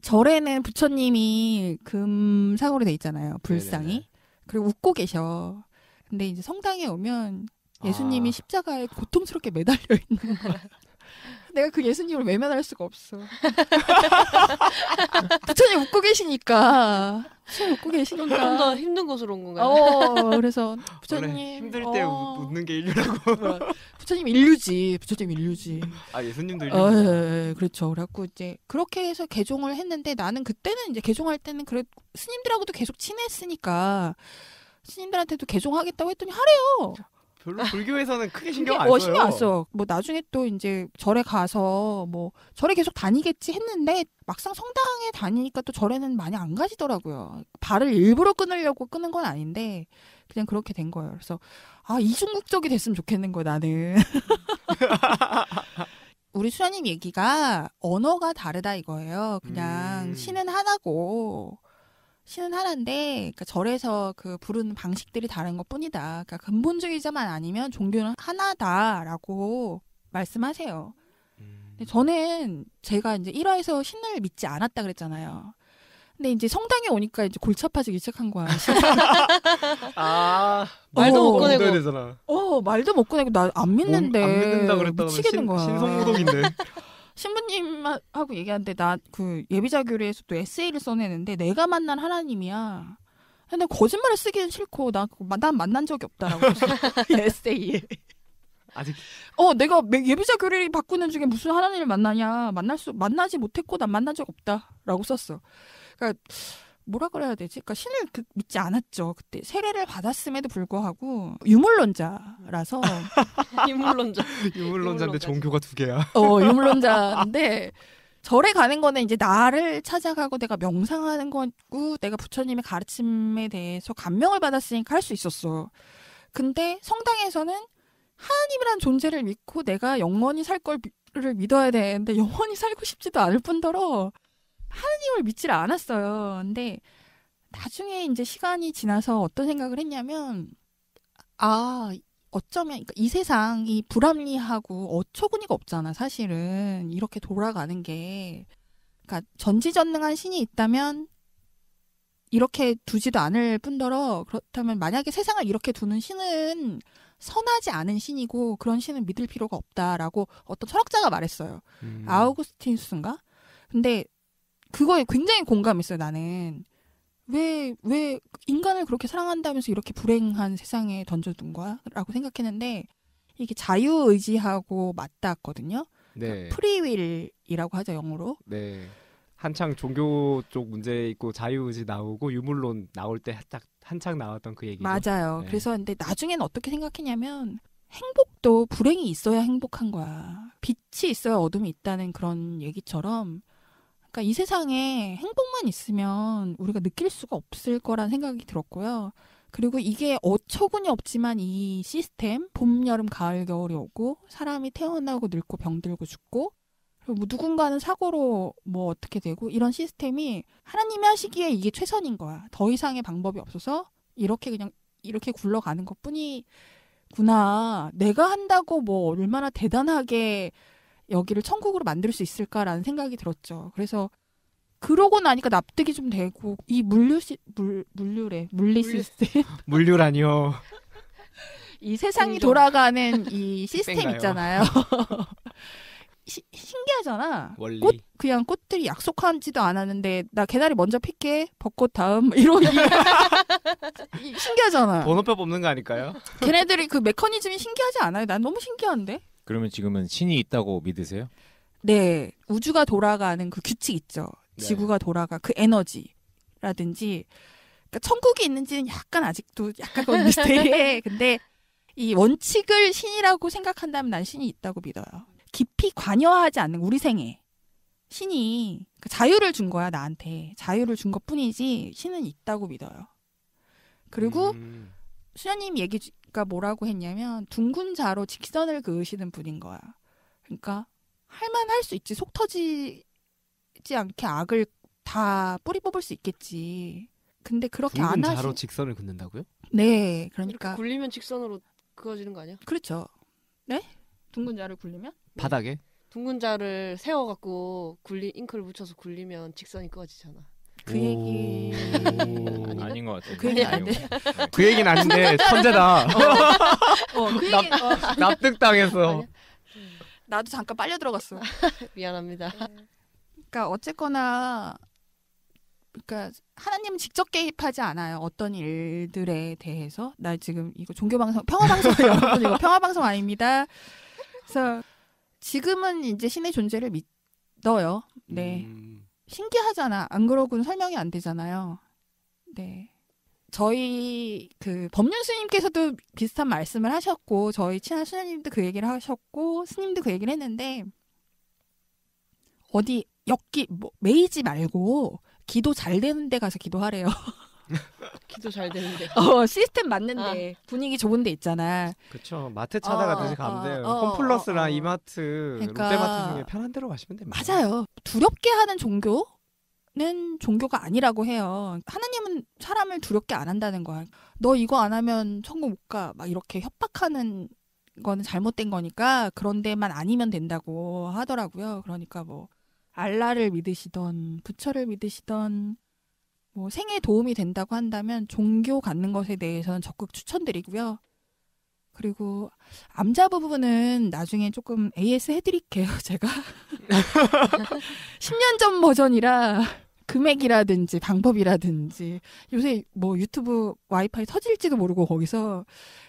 절에는 부처님이 금상으로 돼 있잖아요. 네, 불상이. 네네 네. 그리고 웃고 계셔. 근데 이제 성당에 오면 아. 예수님이 아. 십자가에 고통스럽게 매달려 있는 거야. 내가 그 예수님을 외면할 수가 없어. 부처님 웃고 계시니까. 부처님 웃고 계시니까. 좀더 힘든 곳으로 온 건가요? 어, 그래서 부처님 힘들 어. 때 어... 웃는 게 인류라고. 부처님 인류지. 부처님 인류지. 아 예수님도 인류. 어, 예, 예, 예, 그렇죠. 그래갖고 이제 그렇게 해서 개종을 했는데 나는 그때는 이제 개종할 때는 그래 스님들하고도 계속 친했으니까. 스님들한테도 개종하겠다고 했더니 하래요. 별로 불교에서는 크게 어, 신경 안 써요. 신경 안 써. 뭐 나중에 또 이제 절에 가서 뭐 절에 계속 다니겠지 했는데 막상 성당에 다니니까 또 절에는 많이 안 가시더라고요. 발을 일부러 끊으려고 끊은 건 아닌데 그냥 그렇게 된 거예요. 그래서 아 이중국적이 됐으면 좋겠는 거야 나는. 우리 수아님 얘기가 언어가 다르다 이거예요. 그냥 음. 신은 하나고 신은 하나인데 그러니까 절에서 그 부르는 방식들이 다른 것 뿐이다. 그러니까 근본주의자만 아니면 종교는 하나다라고 말씀하세요. 음. 저는 제가 이제 1화에서 신을 믿지 않았다 그랬잖아요. 근데 이제 성당에 오니까 이제 골치 아파지기 시작한 거야. 아 말도 어, 못 꺼내고. 어 말도 못 꺼내고 나 안 믿는데. 안 믿는다 그랬다 미치겠는 거야. 신성노동인데. 신부님하고 얘기하는데 나 그 예비자 교리에서도 에세이를 써내는데 내가 만난 하나님이야. 근데 거짓말을 쓰기는 싫고 나, 그 난 만난 적이 없다라고 에세이에. 아직 어 내가 예비자 교리를 바꾸는 중에 무슨 하나님을 만나냐 만날 수 만나지 못했고 난 만난 적 없다라고 썼어. 그러니까 뭐라 그래야 되지? 그러니까 신을 그, 믿지 않았죠. 그때 세례를 받았음에도 불구하고 유물론자라서 유물론자 유물론자인데 종교가 두 개야. 어 유물론자인데 절에 가는 거는 이제 나를 찾아가고 내가 명상하는 거고 내가 부처님의 가르침에 대해서 감명을 받았으니까 할 수 있었어. 근데 성당에서는 하나님이란 존재를 믿고 내가 영원히 살 걸를 믿어야 되는데 영원히 살고 싶지도 않을 뿐더러 하느님을 믿지를 않았어요. 근데 나중에 이제 시간이 지나서 어떤 생각을 했냐면 아 어쩌면 그러니까 이 세상이 불합리하고 어처구니가 없잖아 사실은 이렇게 돌아가는 게 그러니까 전지전능한 신이 있다면 이렇게 두지도 않을 뿐더러 그렇다면 만약에 세상을 이렇게 두는 신은 선하지 않은 신이고 그런 신은 믿을 필요가 없다라고 어떤 철학자가 말했어요. 음. 아우구스틴스인가 근데 그거에 굉장히 공감했어요, 나는. 왜, 왜 인간을 그렇게 사랑한다면서 이렇게 불행한 세상에 던져둔 거야? 라고 생각했는데, 이게 자유의지하고 맞닿았거든요. 네. 그러니까 프리윌이라고 하죠, 영어로. 네. 한창 종교 쪽 문제 있고 자유의지 나오고 유물론 나올 때 딱 한창 나왔던 그 얘기죠. 맞아요. 네. 그래서 근데 나중에는 어떻게 생각했냐면 행복도 불행이 있어야 행복한 거야. 빛이 있어야 어둠이 있다는 그런 얘기처럼 그러니까 이 세상에 행복만 있으면 우리가 느낄 수가 없을 거란 생각이 들었고요. 그리고 이게 어처구니 없지만 이 시스템 봄, 여름, 가을, 겨울이 오고 사람이 태어나고 늙고 병들고 죽고 그리고 뭐 누군가는 사고로 뭐 어떻게 되고 이런 시스템이 하나님이 하시기에 이게 최선인 거야. 더 이상의 방법이 없어서 이렇게 그냥 이렇게 굴러가는 것뿐이구나. 내가 한다고 뭐 얼마나 대단하게 여기를 천국으로 만들 수 있을까라는 생각이 들었죠. 그래서 그러고 나니까 납득이 좀 되고 이 물류 시, 물 물류래 물리 시스템 물류라니요. 이 세상이 돌아가는 이 시스템 있잖아요. 시, 신기하잖아. 원리. 꽃 그냥 꽃들이 약속하지도 않았는데 나 개다리 먼저 필게 벚꽃 다음 뭐 이런 신기하잖아. 번호표 뽑는 거 아닐까요? 걔네들이 그 메커니즘이 신기하지 않아요? 난 너무 신기한데. 그러면 지금은 신이 있다고 믿으세요? 네, 우주가 돌아가는 그 규칙 있죠. 네. 지구가 돌아가 그 에너지라든지 그러니까 천국이 있는지는 약간 아직도 약간 미스테리해. 근데 이 원칙을 신이라고 생각한다면 난 신이 있다고 믿어요. 깊이 관여하지 않는 우리 생에 신이 그 자유를 준 거야 나한테 자유를 준 것뿐이지 신은 있다고 믿어요. 그리고 음. 수녀님 얘기 그러니까 뭐라고 했냐면 둥근 자로 직선을 그으시는 분인 거야. 그러니까 할만 할 수 있지 속 터지지 않게 악을 다 뿌리 뽑을 수 있겠지. 근데 그렇게 안 하시. 자로 직선을 긋는다고요? 네, 그러니까, 그러니까 굴리면 직선으로 그어지는 거 아니야? 그렇죠. 네? 둥근 자를 굴리면? 바닥에? 둥근 자를 세워 갖고 굴리 잉크를 묻혀서 굴리면 직선이 그어지잖아. 그 얘기 아닌 것 같아요. 그 얘기 아닌데. 그 얘기는 아닌데 천재다. 어, 어 그얘 어. 납득당했어. 음. 나도 잠깐 빨려 들어갔어. 미안합니다. 네. 그러니까 어쨌거나 그러니까 하나님 직접 개입하지 않아요. 어떤 일들에 대해서 나 지금 이거 종교 방송 평화 방송 여러분 이거 평화 방송 아닙니다. 그래서 지금은 이제 신의 존재를 믿어요. 네. 음. 신기하잖아. 안 그러고는 설명이 안 되잖아요. 네. 저희 그 법륜 스님께서도 비슷한 말씀을 하셨고 저희 친한 수녀님도 그 얘기를 하셨고 스님도 그 얘기를 했는데 어디 역기 뭐 메이지 말고 기도 잘 되는 데 가서 기도하래요. 기도 잘 되는데. 어 시스템 맞는데 아. 분위기 좋은데 있잖아. 그쵸 마트 찾아가듯이 어, 가면 어, 돼요. 어, 어, 홈플러스랑 어. 이마트, 그러니까... 롯데마트 중에 편한 대로 가시면 됩니다. 맞아요. 두렵게 하는 종교? 는 종교가 아니라고 해요. 하나님은 사람을 두렵게 안 한다는 거야. 너 이거 안 하면 천국 못 가. 막 이렇게 협박하는 거 잘못된 거니까 그런 데만 아니면 된다고 하더라고요. 그러니까 뭐 알라를 믿으시던 부처를 믿으시던 뭐 생에 도움이 된다고 한다면 종교 갖는 것에 대해서는 적극 추천드리고요. 그리고 암자 부분은 나중에 조금 AS 해드릴게요, 제가. 10년 전 버전이라 금액이라든지 방법이라든지 요새 뭐 유튜브 와이파이 터질지도 모르고 거기서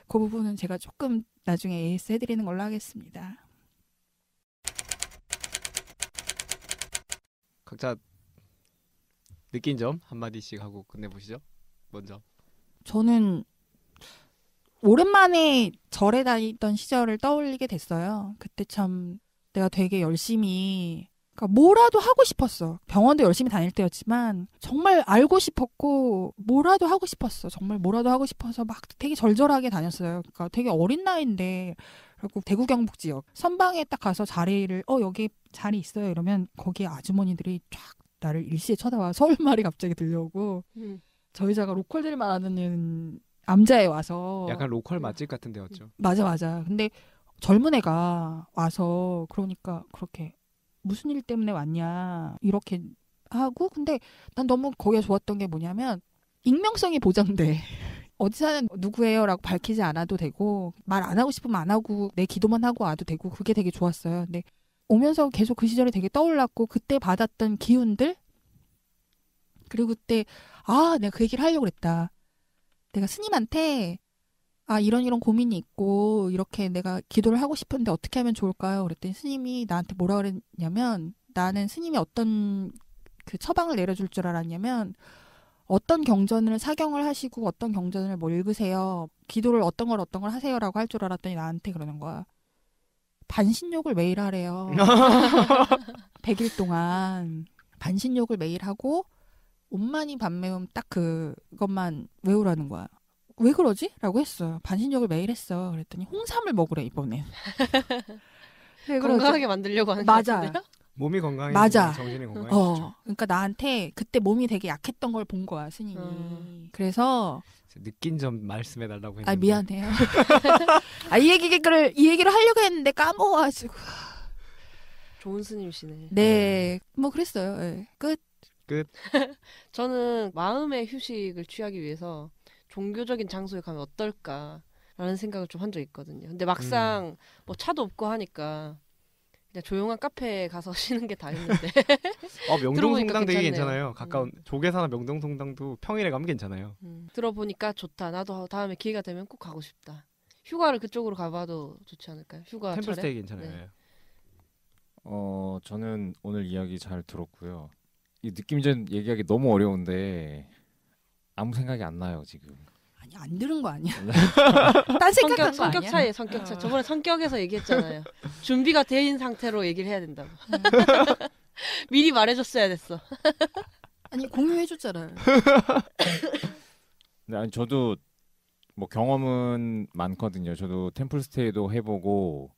그 부분은 제가 조금 나중에 AS 해드리는 걸로 하겠습니다. 각자 느낀 점 한마디씩 하고 끝내보시죠. 먼저. 저는 오랜만에 절에 다니던 시절을 떠올리게 됐어요. 그때 참 내가 되게 열심히 그러니까 뭐라도 하고 싶었어. 병원도 열심히 다닐 때였지만 정말 알고 싶었고 뭐라도 하고 싶었어. 정말 뭐라도 하고 싶어서 막 되게 절절하게 다녔어요. 그러니까 되게 어린 나이인데 그리고 대구 경북 지역 선방에 딱 가서 자리를 어 여기 자리 있어요 이러면 거기에 아주머니들이 쫙 나를 일시에 쳐다봐 서울 말이 갑자기 들려오고 음. 저희자가 로컬들말하는 암자에 와서 약간 로컬 음. 맛집 같은 데였죠. 맞아 맞아. 근데 젊은 애가 와서 그러니까 그렇게 무슨 일 때문에 왔냐 이렇게 하고 근데 난 너무 거기에 좋았던 게 뭐냐면 익명성이 보장돼. 어디 사는 누구예요라고 밝히지 않아도 되고 말 안 하고 싶으면 안 하고 내 기도만 하고 와도 되고 그게 되게 좋았어요. 근데 오면서 계속 그 시절이 되게 떠올랐고 그때 받았던 기운들 그리고 그때 아 내가 그 얘기를 하려고 그랬다 내가 스님한테 아 이런 이런 고민이 있고 이렇게 내가 기도를 하고 싶은데 어떻게 하면 좋을까요 그랬더니 스님이 나한테 뭐라 그랬냐면 나는 스님이 어떤 그 처방을 내려줄 줄 알았냐면 어떤 경전을 사경을 하시고 어떤 경전을 뭐 읽으세요 기도를 어떤 걸 어떤 걸 하세요라고 할 줄 알았더니 나한테 그러는 거야 반신욕을 매일 하래요. 100일 동안 반신욕을 매일 하고 옷만이 반매움 딱 그것만 외우라는 거야. 왜 그러지? 라고 했어요. 반신욕을 매일 했어. 그랬더니 홍삼을 먹으래 이번에. 건강하게 만들려고 하는 맞아. 요 몸이 건강해. 맞아. 정신이 건강해. 어. 그니까 나한테 그때 몸이 되게 약했던 걸 본 거야 스님이. 음. 그래서 느낀 점 말씀해 달라고 아, 했는데. 아 미안해요. 아 이 얘기를 이 얘기를 하려고 했는데 까먹어가지고. 좋은 스님이시네. 네, 네. 뭐 그랬어요. 네. 끝. 끝. 저는 마음의 휴식을 취하기 위해서 종교적인 장소에 가면 어떨까라는 생각을 좀 한적 있거든요. 근데 막상 음. 뭐 차도 없고 하니까 네, 조용한 카페에 가서 쉬는 게 다였는데. 아 명동성당 되게 괜찮아요. 음. 가까운 음. 조계사나 명동성당도 평일에 가면 괜찮아요. 음. 들어보니까 좋다. 나도 다음에 기회가 되면 꼭 가고 싶다. 휴가를 그쪽으로 가봐도 좋지 않을까요? 휴가 템플스테이 괜찮아요. 네. 어 저는 오늘 이야기 잘 들었고요. 이 느낌전 얘기하기 너무 어려운데 아무 생각이 안 나요 지금. 아니 안 들은 거 아니야? 딴 생각한 거 아니야? 차이, 성격 차. 어. 저번에 성격에서 얘기했잖아요. 준비가 돼인 상태로 얘기를 해야 된다고. 음. 미리 말해줬어야 됐어. 아니 공유해줬잖아 네, 아니 저도 뭐 경험은 많거든요. 저도 템플스테이도 해보고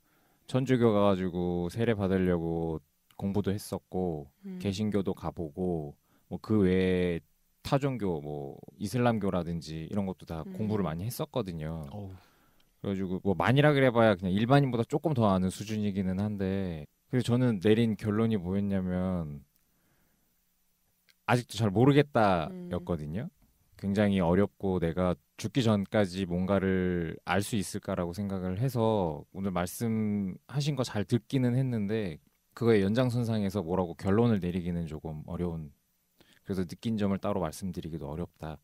천주교 가가지고 세례 받으려고 공부도 했었고 음. 개신교도 가보고 뭐 그 외에 타종교 뭐 이슬람교라든지 이런 것도 다 음. 공부를 많이 했었거든요. 그래가지고 뭐 많이라 그래봐야 그냥 일반인보다 조금 더 아는 수준이기는 한데 그래서 저는 내린 결론이 뭐였냐면 아직도 잘 모르겠다였거든요. 음. 굉장히 어렵고 내가 죽기 전까지 뭔가를 알 수 있을까라고 생각을 해서 오늘 말씀하신 거 잘 듣기는 했는데 그거의 연장선상에서 뭐라고 결론을 내리기는 조금 어려운 그래서 느낀 점을 따로 말씀드리기도 어렵다.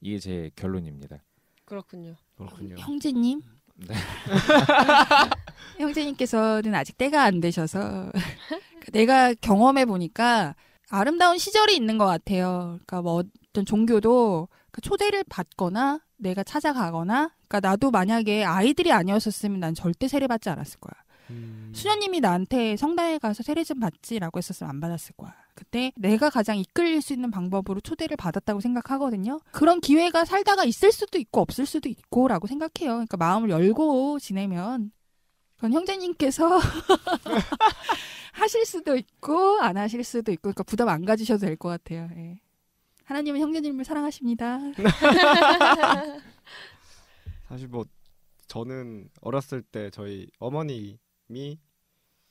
이게 제 결론입니다. 그렇군요. 그렇군요. 음, 형제님? 네. 형제님께서는 아직 때가 안 되셔서 내가 경험해 보니까 아름다운 시절이 있는 것 같아요. 그러니까 뭐 어떤 종교도 그 초대를 받거나 내가 찾아가거나 그러니까 나도 만약에 아이들이 아니었었으면 난 절대 세례받지 않았을 거야. 음. 수녀님이 나한테 성당에 가서 세례 좀 받지라고 했었으면 안 받았을 거야. 그때 내가 가장 이끌릴 수 있는 방법으로 초대를 받았다고 생각하거든요. 그런 기회가 살다가 있을 수도 있고 없을 수도 있고라고 생각해요. 그러니까 마음을 열고 지내면 그건 형제님께서 하실 수도 있고 안 하실 수도 있고 그러니까 부담 안 가지셔도 될 것 같아요. 예. 하나님은 형제님을 사랑하십니다. 사실 뭐 저는 어렸을 때 저희 어머니 선생님이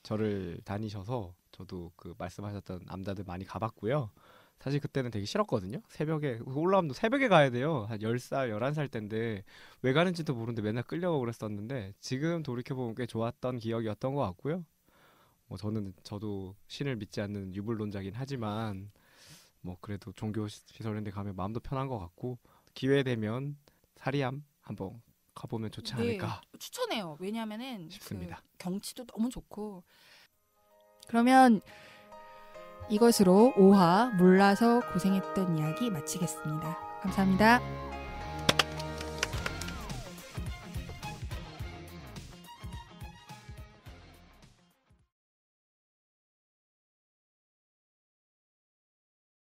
저를 다니셔서 저도 그 말씀하셨던 남자들 많이 가봤고요. 사실 그때는 되게 싫었거든요. 새벽에 올라오면 새벽에 가야 돼요. 한 열 살 열한 살 때인데 왜 가는지도 모르는데 맨날 끌려고 가 그랬었는데 지금 돌이켜 보면 꽤 좋았던 기억이었던 것 같고요. 뭐 저는 저도 신을 믿지 않는 유불론자긴 하지만 뭐 그래도 종교 시설인데 가면 마음도 편한 것 같고 기회 되면 사리암 한번 가보면 좋지 네, 않을까 네, 추천해요. 왜냐하면은 그 경치도 너무 좋고 그러면 이것으로 5화 몰라서 고생했던 이야기 마치겠습니다. 감사합니다.